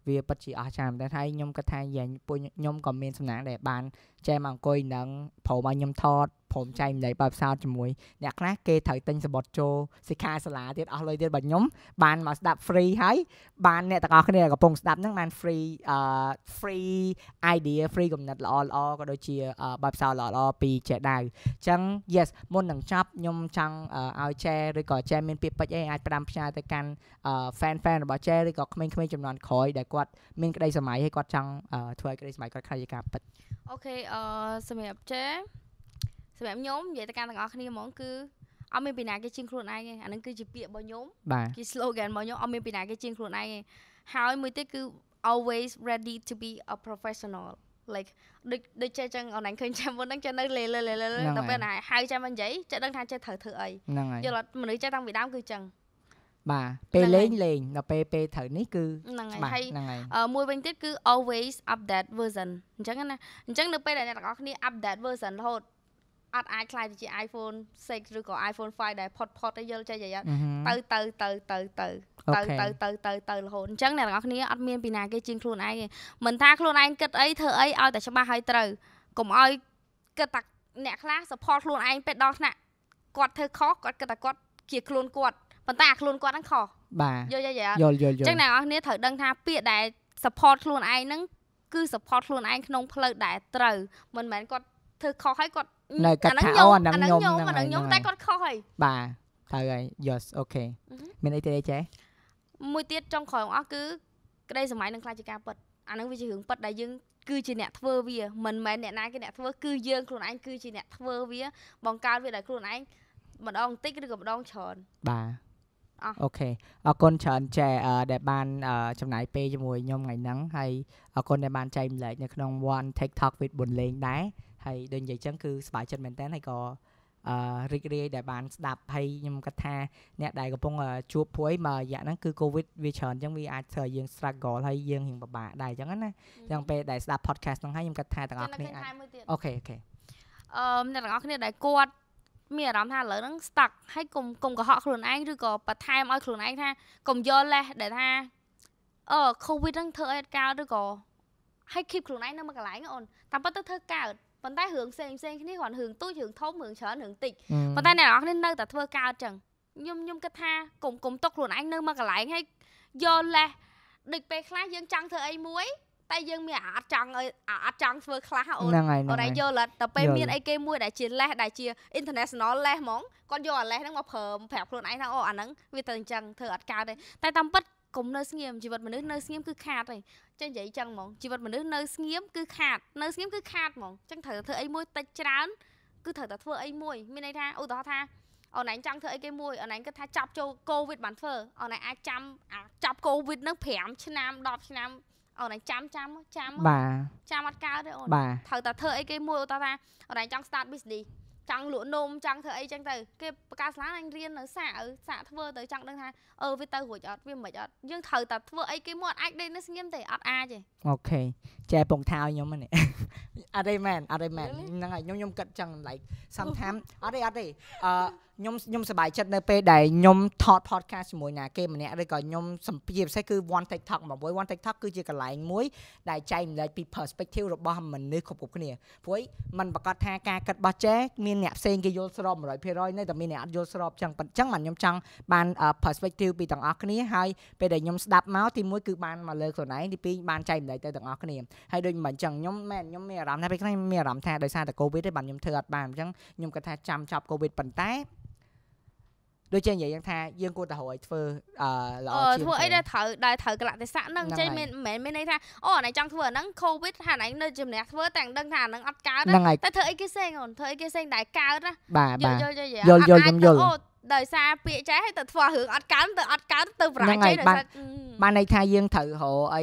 វាពិតជាអស្ចារ្យមែនតើហើយខ្ញុំគិតថាយ៉ាងពួកខ្ញុំក៏មានសំណាងដែលបានចែមអង្គុយនឹងព្រមឲ្យខ្ញុំថតព្រមចែកម្លេចបបផ្សោតជាមួយ អ្នកខ្លះគេត្រូវទិញសបត់ចូលសិក្ខាសាលាទៀតអស់លុយទៀតបើខ្ញុំបានមកស្ដាប់ free ហើយបានអ្នកទាំងអស់គ្នាកំពុងស្ដាប់ហ្នឹងបាន free អឺ free idea free គំនិតល្អល្អក៏ដូចជាបបផ្សោតល្អល្អពីចេដៅអញ្ចឹង yes មុននឹងចប់ខ្ញុំចង់ឲ្យចែឬក៏ចែមានពាក្យពេចន៍អីអាចផ្ដាំផ្ញើទៅកាន់ fan fan របស់ចែឬក៏ក្មេងៗចំនួនក្រោយដែលគាត់មានក្តីសម័យហើយគាត់ចង់ធ្វើឲ្យក្តីសម័យគាត់ខ្លាចជាការពិតអូខេអអសម្រាប់ចេសម្រាប់ខ្ញុំនិយាយទៅកាន់ទាំងអស់គ្នាហ្មងគឺអត់មានពីណាគេជាងខ្លួនឯងទេអានឹងគឺជាពាក្យរបស់ខ្ញុំគេ slogan របស់ខ្ញុំអត់មានពីណាគេជាងខ្លួនឯងទេហើយមួយទៀតគឺ always ready to be a professional like ដូចដូចចេះចឹងអនឡាញឃើញចាំមុនហ្នឹងចេះនៅលេលេលេដល់ពេលណាហៅចាំមកនិយាយចេះដឹងថាចេះត្រូវធ្វើអីហ្នឹងហើយយល់អត់មនុស្សចេះតាំងពីដើមគឺចឹងបាទពេលលេងលេងដល់ពេលពេលត្រូវនេះគឺហ្នឹងហើយហើយមួយវិញទៀតគឺ always update version អញ្ចឹងណាអញ្ចឹងនៅពេលដែលអ្នកទាំងអស់គ្នា update version រហូតអត់អាចខ្លាយទៅជា iPhone 6ឬក៏ iPhone 5ដែលផុតផុតទៅយល់ចេះយាយទៅទៅទៅទៅទៅទៅទៅទៅទៅទៅរហូតអញ្ចឹងអ្នកទាំងអស់គ្នាអត់មានពីណាគេជាងខ្លួនឯងទេមិនថាខ្លួនឯងគិតអីធ្វើអីឲ្យតែច្បាស់ហើយត្រូវកុំឲ្យគិតតែអ្នកខ្លះ support ខ្លួនឯងពេលដល់ថ្នាក់គាត់ធ្វើខុសគាត់គិតតែគាត់ជាខ្លួនគាត់ប៉ុន្តែអាខ្លួនគាត់ហ្នឹងខុសបាទយល់យល់យល់យល់យល់អញ្ចឹងអ្នកនរគ្នាត្រូវដឹងថាពាក្យដែល support ខ្លួនឯងហ្នឹងគឺ support ខ្លួនឯងក្នុងផ្លូវដែលត្រូវមិនមែនគាត់ធ្វើខុសហើយគាត់នៅកាត់ថាអូអានឹងខ្ញុំអានឹងខ្ញុំតែគាត់ខុសហើយបាទត្រូវហើយ yes okay មានអីទៀតចេះមួយទៀតចុងក្រោយរបស់គឺក្តីសម័យនឹងខ្លាចជាការពិតអានឹងវាជារឿងពិតដែលយើងគឺជាអ្នកធ្វើវាមិនមែនអ្នកណាគេអ្នកធ្វើគឺយើងខ្លួនឯងគឺជាអ្នកធ្វើវាបង្កើតវាដោយខ្លួនឯងម្ដងតិចឬក៏ម្ដងច្រើនបាទអស់អូខេអរគុណច្រើនចែដែលបានចំណាយពេលជាមួយខ្ញុំថ្ងៃហ្នឹងហើយអរគុណដែលបានចែកម្លែកនៅក្នុង One TikTok with ប៊ុនលេងដែរហើយដូចនិយាយចឹងគឺសប្បាយចិត្តមែនតើហើយក៏អឺរីករាយដែលបានស្ដាប់ហើយខ្ញុំគិតថា អ្នកដែលកំពុងជួបព្រួយមករយៈហ្នឹងគឺ Covid វាច្រើនអញ្ចឹងវាអាចធ្វើឲ្យយើង struggle ហើយយើងរៀងពិបាកដែរអញ្ចឹងណាអញ្ចឹងពេលដែលស្ដាប់ podcast ហ្នឹងហើយខ្ញុំគិតថាទាំងអស់គ្នាអាចអូខេអូខេអឺអ្នកទាំងអស់គ្នាដែលគាត់មានអារម្មណ៍ថាឥឡូវហ្នឹង stuck ហើយកុំកុំកុហកខ្លួនឯងឬក៏បន្ថែមឲ្យខ្លួនឯងថាកុំយកលេសដែលថាអឺ covid ហ្នឹងធ្វើឲ្យអត់កើតឬក៏ឲ្យ keep ខ្លួនឯងនៅមួយកន្លែងអូនតាមពិតទៅធ្វើកើតប៉ុន្តែរឿងផ្សេងផ្សេងគ្នាគ្រាន់រឿងទូចរឿងធំរឿងច្រើនរឿងតិចប៉ុន្តែអ្នកនរគ្នានៅតែធ្វើកើតចឹងខ្ញុំខ្ញុំគិតថាកុំកុំຕົកខ្លួនឯងនៅមួយកន្លែងហើយយកលេសដូចពេលខ្លះយើងចង់ធ្វើអីមួយតែយើងមានអាចចង់ឲ្យអាចចង់ធ្វើខ្លះអូនអូនឯងយល់ទៅពេលមានអីគេមួយដែលជាលេសដែលជា international លេសហ្មងគាត់យកអាលេសហ្នឹងមកព្រើមប្រាប់ខ្លួនឯងថាអូអាហ្នឹងវាទៅអញ្ចឹងធ្វើអត់កើតទេតែតាមពិតគុំនៅស្ងៀមជីវិតមនុស្សនៅស្ងៀមគឺខាតទេចឹងនិយាយចឹងហ្មងជីវិតមនុស្សនៅស្ងៀមគឺខាតនៅស្ងៀមគឺខាតហ្មងចឹងត្រូវធ្វើអីមួយតិចច្រើនគឺត្រូវតែធ្វើអីមួយមានន័យថាឧទាហរណ៍ថាអូនឯងចង់ធ្វើអីគេមួយអូនឯងគិតថាចាប់ចូលកូវីដបានធ្វើអូនឯងអាចចាំអាចចាប់កូវីដនឹង5ឆ្នាំ10ឆ្នាំអូនឯងចាំចាំចាំបាទចាំអត់កើតទេអូនត្រូវតែធ្វើអីគេមួយអូតថាអូនឯងចង់ start business ចង់លក់នំចង់ធ្វើអីចឹងទៅគេប្រកាសសាលាអញរៀននៅសាកឲ្យសាកធ្វើទៅចង់ដឹងថាអឺវាទៅរួចអត់វាមិនអត់យើងត្រូវតែធ្វើអីគេមកអត់អាចដេកនៅស្ងៀមទេអត់អាចទេអូខេចែពងថៅខ្ញុំហ្នឹងអត់ទេមែនអត់ទេមែនហ្នឹងហើយខ្ញុំខ្ញុំគិតចឹង like sometimes អត់ទេអត់ទេអឺខ្ញុំខ្ញុំសប្បាយចិត្តនៅពេលដែលខ្ញុំថត podcast ជាមួយណាគេម្នាក់ឬក៏ខ្ញុំសម្ភាសពិសេសគឺ one TikTok មកមួយ one TikTok គឺជាកន្លែងមួយដែលចែកម្លែកពី perspective របស់មនុស្សគ្រប់គ្រប់គ្នាព្រោះมันប្រកាសថាការគិតរបស់ចែមានអ្នកផ្សេងគេយល់ស្រប100%នៅតែមានអ្នកអត់យល់ស្របចឹងប៉ុណ្ចឹងបានខ្ញុំចង់បាន perspective ពីទាំងអស់គ្នាហើយពេលដែលខ្ញុំស្ដាប់មកទីមួយគឺបានមកលើខ្លួនឯងទីពីរបានចែកម្លែកទៅទាំងអស់គ្នាហើយដូចមិនអញ្ចឹងខ្ញុំមែនខ្ញុំមានអារម្មណ៍ថាពេលខ្លះមានអារម្មណ៍ថាដោយសារតែ COVID ទេបានខ្ញុំធ្វើអត់បានអញ្ចឹងខ្ញុំគាត់ថាចាំចប់ COVID ប៉ុន្តែដូចជានិយាយយ៉ាងថាយើងគួរតែរកឲ្យធ្វើអឺល្អជាងធ្វើអីដែលត្រូវដែលត្រូវកលៈទេសៈហ្នឹងចេះមិនមែនមានន័យថាអូអានេះចង់ធ្វើហ្នឹង Covid ហានឯងនៅជំនះធ្វើតែដឹងថាអាហ្នឹងអត់កើតតែធ្វើអីគេផ្សេងអូនធ្វើអីគេផ្សេងដែលកើតណាបាទយល់យល់យល់យល់ខ្ញុំយល់ដោយសារពាក្យចេះទៅធ្វើរឿងអត់កើនទៅអត់កើនទៅប្រាជ័យដោយសារបានន័យថាយើងត្រូវរកអី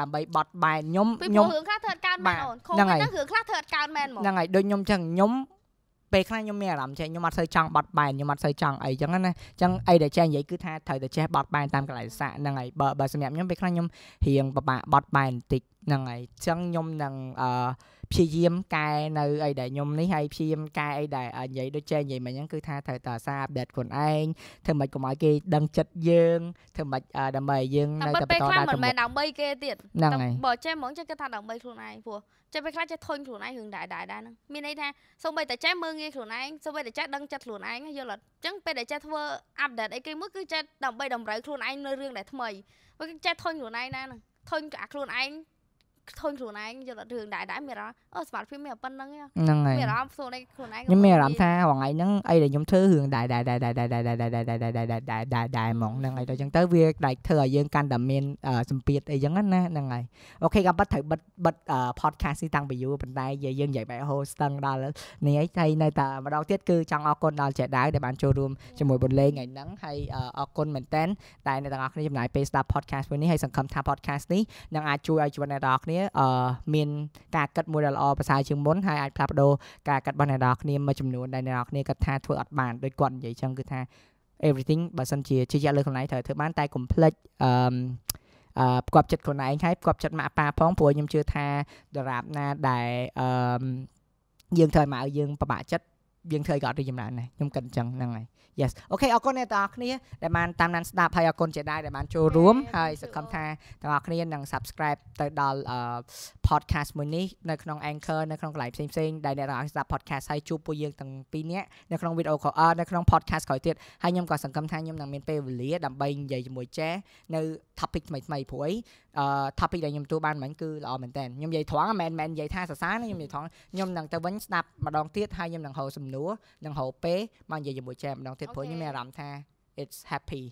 ដើម្បីបត់បែនខ្ញុំខ្ញុំរឿងខ្លះធ្វើអត់កើនមែនអូនខូនហ្នឹងរឿងខ្លះធ្វើអត់កើនមែនហ្មងហ្នឹងហើយដូចខ្ញុំចឹងខ្ញុំពេលខ្លះខ្ញុំមានអារម្មណ៍ចេះខ្ញុំអត់សូវចង់បត់បែនខ្ញុំអត់សូវចង់អីចឹងណាចឹងអីដែលចេះនិយាយគឺថាត្រូវតែចេះបត់បែនតាមកលិស័កហ្នឹងហើយបើបើសម្រាប់ខ្ញុំពេលខ្លះខ្ញុំរៀងពិបាកបត់បែនបន្តិចហ្នឹងហើយចឹងខ្ញុំនឹងអឺព្យាយាមកែនៅអីដែលខ្ញុំនេះហើយព្យាយាមកែអីដែលនិយាយដូចចេះនិយាយមិញហ្នឹងគឺថាត្រូវតែសារអាប់ដេតខ្លួនឯងធ្វើម៉េចកុំឲ្យគេដឹងចិត្តយើងធ្វើម៉េចដើម្បីឲ្យយើងនៅតែបន្តដើរទៅមុខមិនមែនដើម្បីគេទៀតហ្នឹងហើយបើចេះហ្មងចេះគេថាដើម្បីខ្លួនឯងព្រោះចេះពេលខ្លះចេះធុញខ្លួនឯងរឿងដែរដែរដែរហ្នឹងមានន័យថាសូម្បីតែចេះមើលងាយខ្លួនឯងសូម្បីតែចេះដឹងចិត្តខ្លួនឯងយល់អត់អញ្ចឹងពេលដែលចេះធ្វើអាប់ដេតអីគេមួយគឺចេះដើម្បីតម្រូវខ្លួនឯងនៅរឿងដែលថ្មីបើចេះធុញខ្លួនឯងណាហ្នឹងធុញអាខ្លួនឯងឃើញខ្លួនឯងយល់រឿងដែរដែរមានអារម្មណ៍អូសមត្ថភាពមានប៉ុណ្្នឹងហ្នឹងហើយមានអារម្មណ៍ខ្លួនឯងខ្លួនឯងខ្ញុំមានអារម្មណ៍ថារងៃហ្នឹងអីដែលខ្ញុំធ្វើរឿងដែរដែរដែរដែរដែរដែរដែរដែរដែរដែរដែរដែរដែរហ្មងហ្នឹងហើយដល់អញ្ចឹងទៅវាដាច់ធ្វើឲ្យយើងកាន់តែមានសម្ពាធអីចឹងណាហ្នឹងហើយអូខេក៏បិទត្រូវបិទបិទ podcast នេះតាំងពីយូរប៉ុន្តែយើងនិយាយបែបហូស្ទឹងដល់នេះហើយតែនៅតែម្ដងទៀតគឺចង់អរគុណដល់ចេដាវដែលបានចូលរួមជាមួយបុនលេងថ្ងៃហ្នឹងហើយអរគុណមែនតើអ្នកទាំងអស់គ្នាចំណាយពេលស្ដាប់ podcast មួយនេះហើយសង្ឃឹមថា podcast នេះនឹងអាចជួយឲ្យជីវិតអ្នកទាំងអស់គ្នាគ្នាអឺមាន ការគិតមួយដែលល្អប្រសើរជាងមុនហើយអាចផ្លាស់ប្ដូរការគិតរបស់អ្នកនរគ្នាមួយចំនួនដែលអ្នកនរគ្នាគិតថាធ្វើអត់បានដោយគាត់និយាយចឹងគឺថា everything បើសិនជាជឿជាក់លើខ្លួនឯងត្រូវធ្វើបានតែកុំភ្លេចអឺអឺផ្គប់ចិត្តខ្លួនឯងហើយផ្គប់ចិត្តម៉ាក់ប៉ាផងព្រោះខ្ញុំជឿថាដរាបណាដែលអឺយើងធ្វើឲ្យម៉ាក់យើងពិបាកចិត្តយើងធ្វើឲ្យគាត់រីកចម្រើនដែរខ្ញុំគិតអញ្ចឹងហ្នឹងហើយ Yes អូខេអរគុណអ្នកទាំងអស់គ្នាដែលបានតាមដានស្ដាប់ហើយអរគុណជាដែរដែលបានចូលរួមហើយសង្ឃឹមថាទាំងអស់គ្នានឹង subscribe ទៅដល់ podcast មួយនេះនៅ ក្នុង Anchor នៅក្នុងកន្លែងផ្សេងផ្សេងដែលអ្នកទាំងអស់ស្ដាប់ podcast ហើយជួបពួកយើងទាំងពីរនាក់នៅក្នុង video ក្រោយនៅក្នុង podcast ក្រោយទៀតហើយខ្ញុំក៏សង្ឃឹមថាខ្ញុំនឹងមានពេលវេលាដើម្បីនិយាយជាមួយចេះនៅ topic ថ្មីថ្មីព្រួយអឺ topic ដែលខ្ញុំទទួលបានមិញគឺល្អមែនតើខ្ញុំនិយាយត្រង់មិនមែននិយាយថាសរសើរខ្ញុំនិយាយត្រង់ខ្ញុំនឹងទៅវិញស្ដាប់ម្ដងទៀតហើយខ្ញុំនឹងហៅសំនួរនឹងហៅពេមកនិយាយជាមួយចែម្ដងទៀតព្រោះខ្ញុំមានអារម្មណ៍ថា it's happy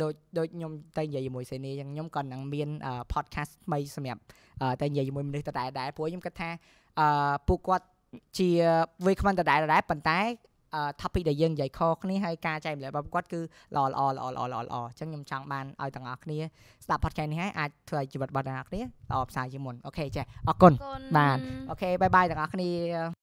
ដូចដូចខ្ញុំតែនិយាយជាមួយសេនីអញ្ចឹងខ្ញុំក៏នឹងមាន podcast ថ្មីសម្រាប់តែនិយាយជាមួយមនុស្សដដែលដែរព្រោះខ្ញុំគិតថាពួកគាត់ជាវ័យក្មេងដដែលដែរប៉ុន្តែ topic ដែលយើងនិយាយខុសគ្នាហើយការចែករំលែករបស់គាត់គឺល្អល្អល្អល្អល្អល្អអញ្ចឹងខ្ញុំចង់បានឲ្យទាំងអស់គ្នាស្ដាប់ podcast នេះហើយអាចធ្វើឲ្យជីវិតរបស់ទាំងអស់គ្នាល្អផ្សាយជាងមុនអូខេចេះអរគុណបាទអូខេបាយបាយទាំងអស់គ្នា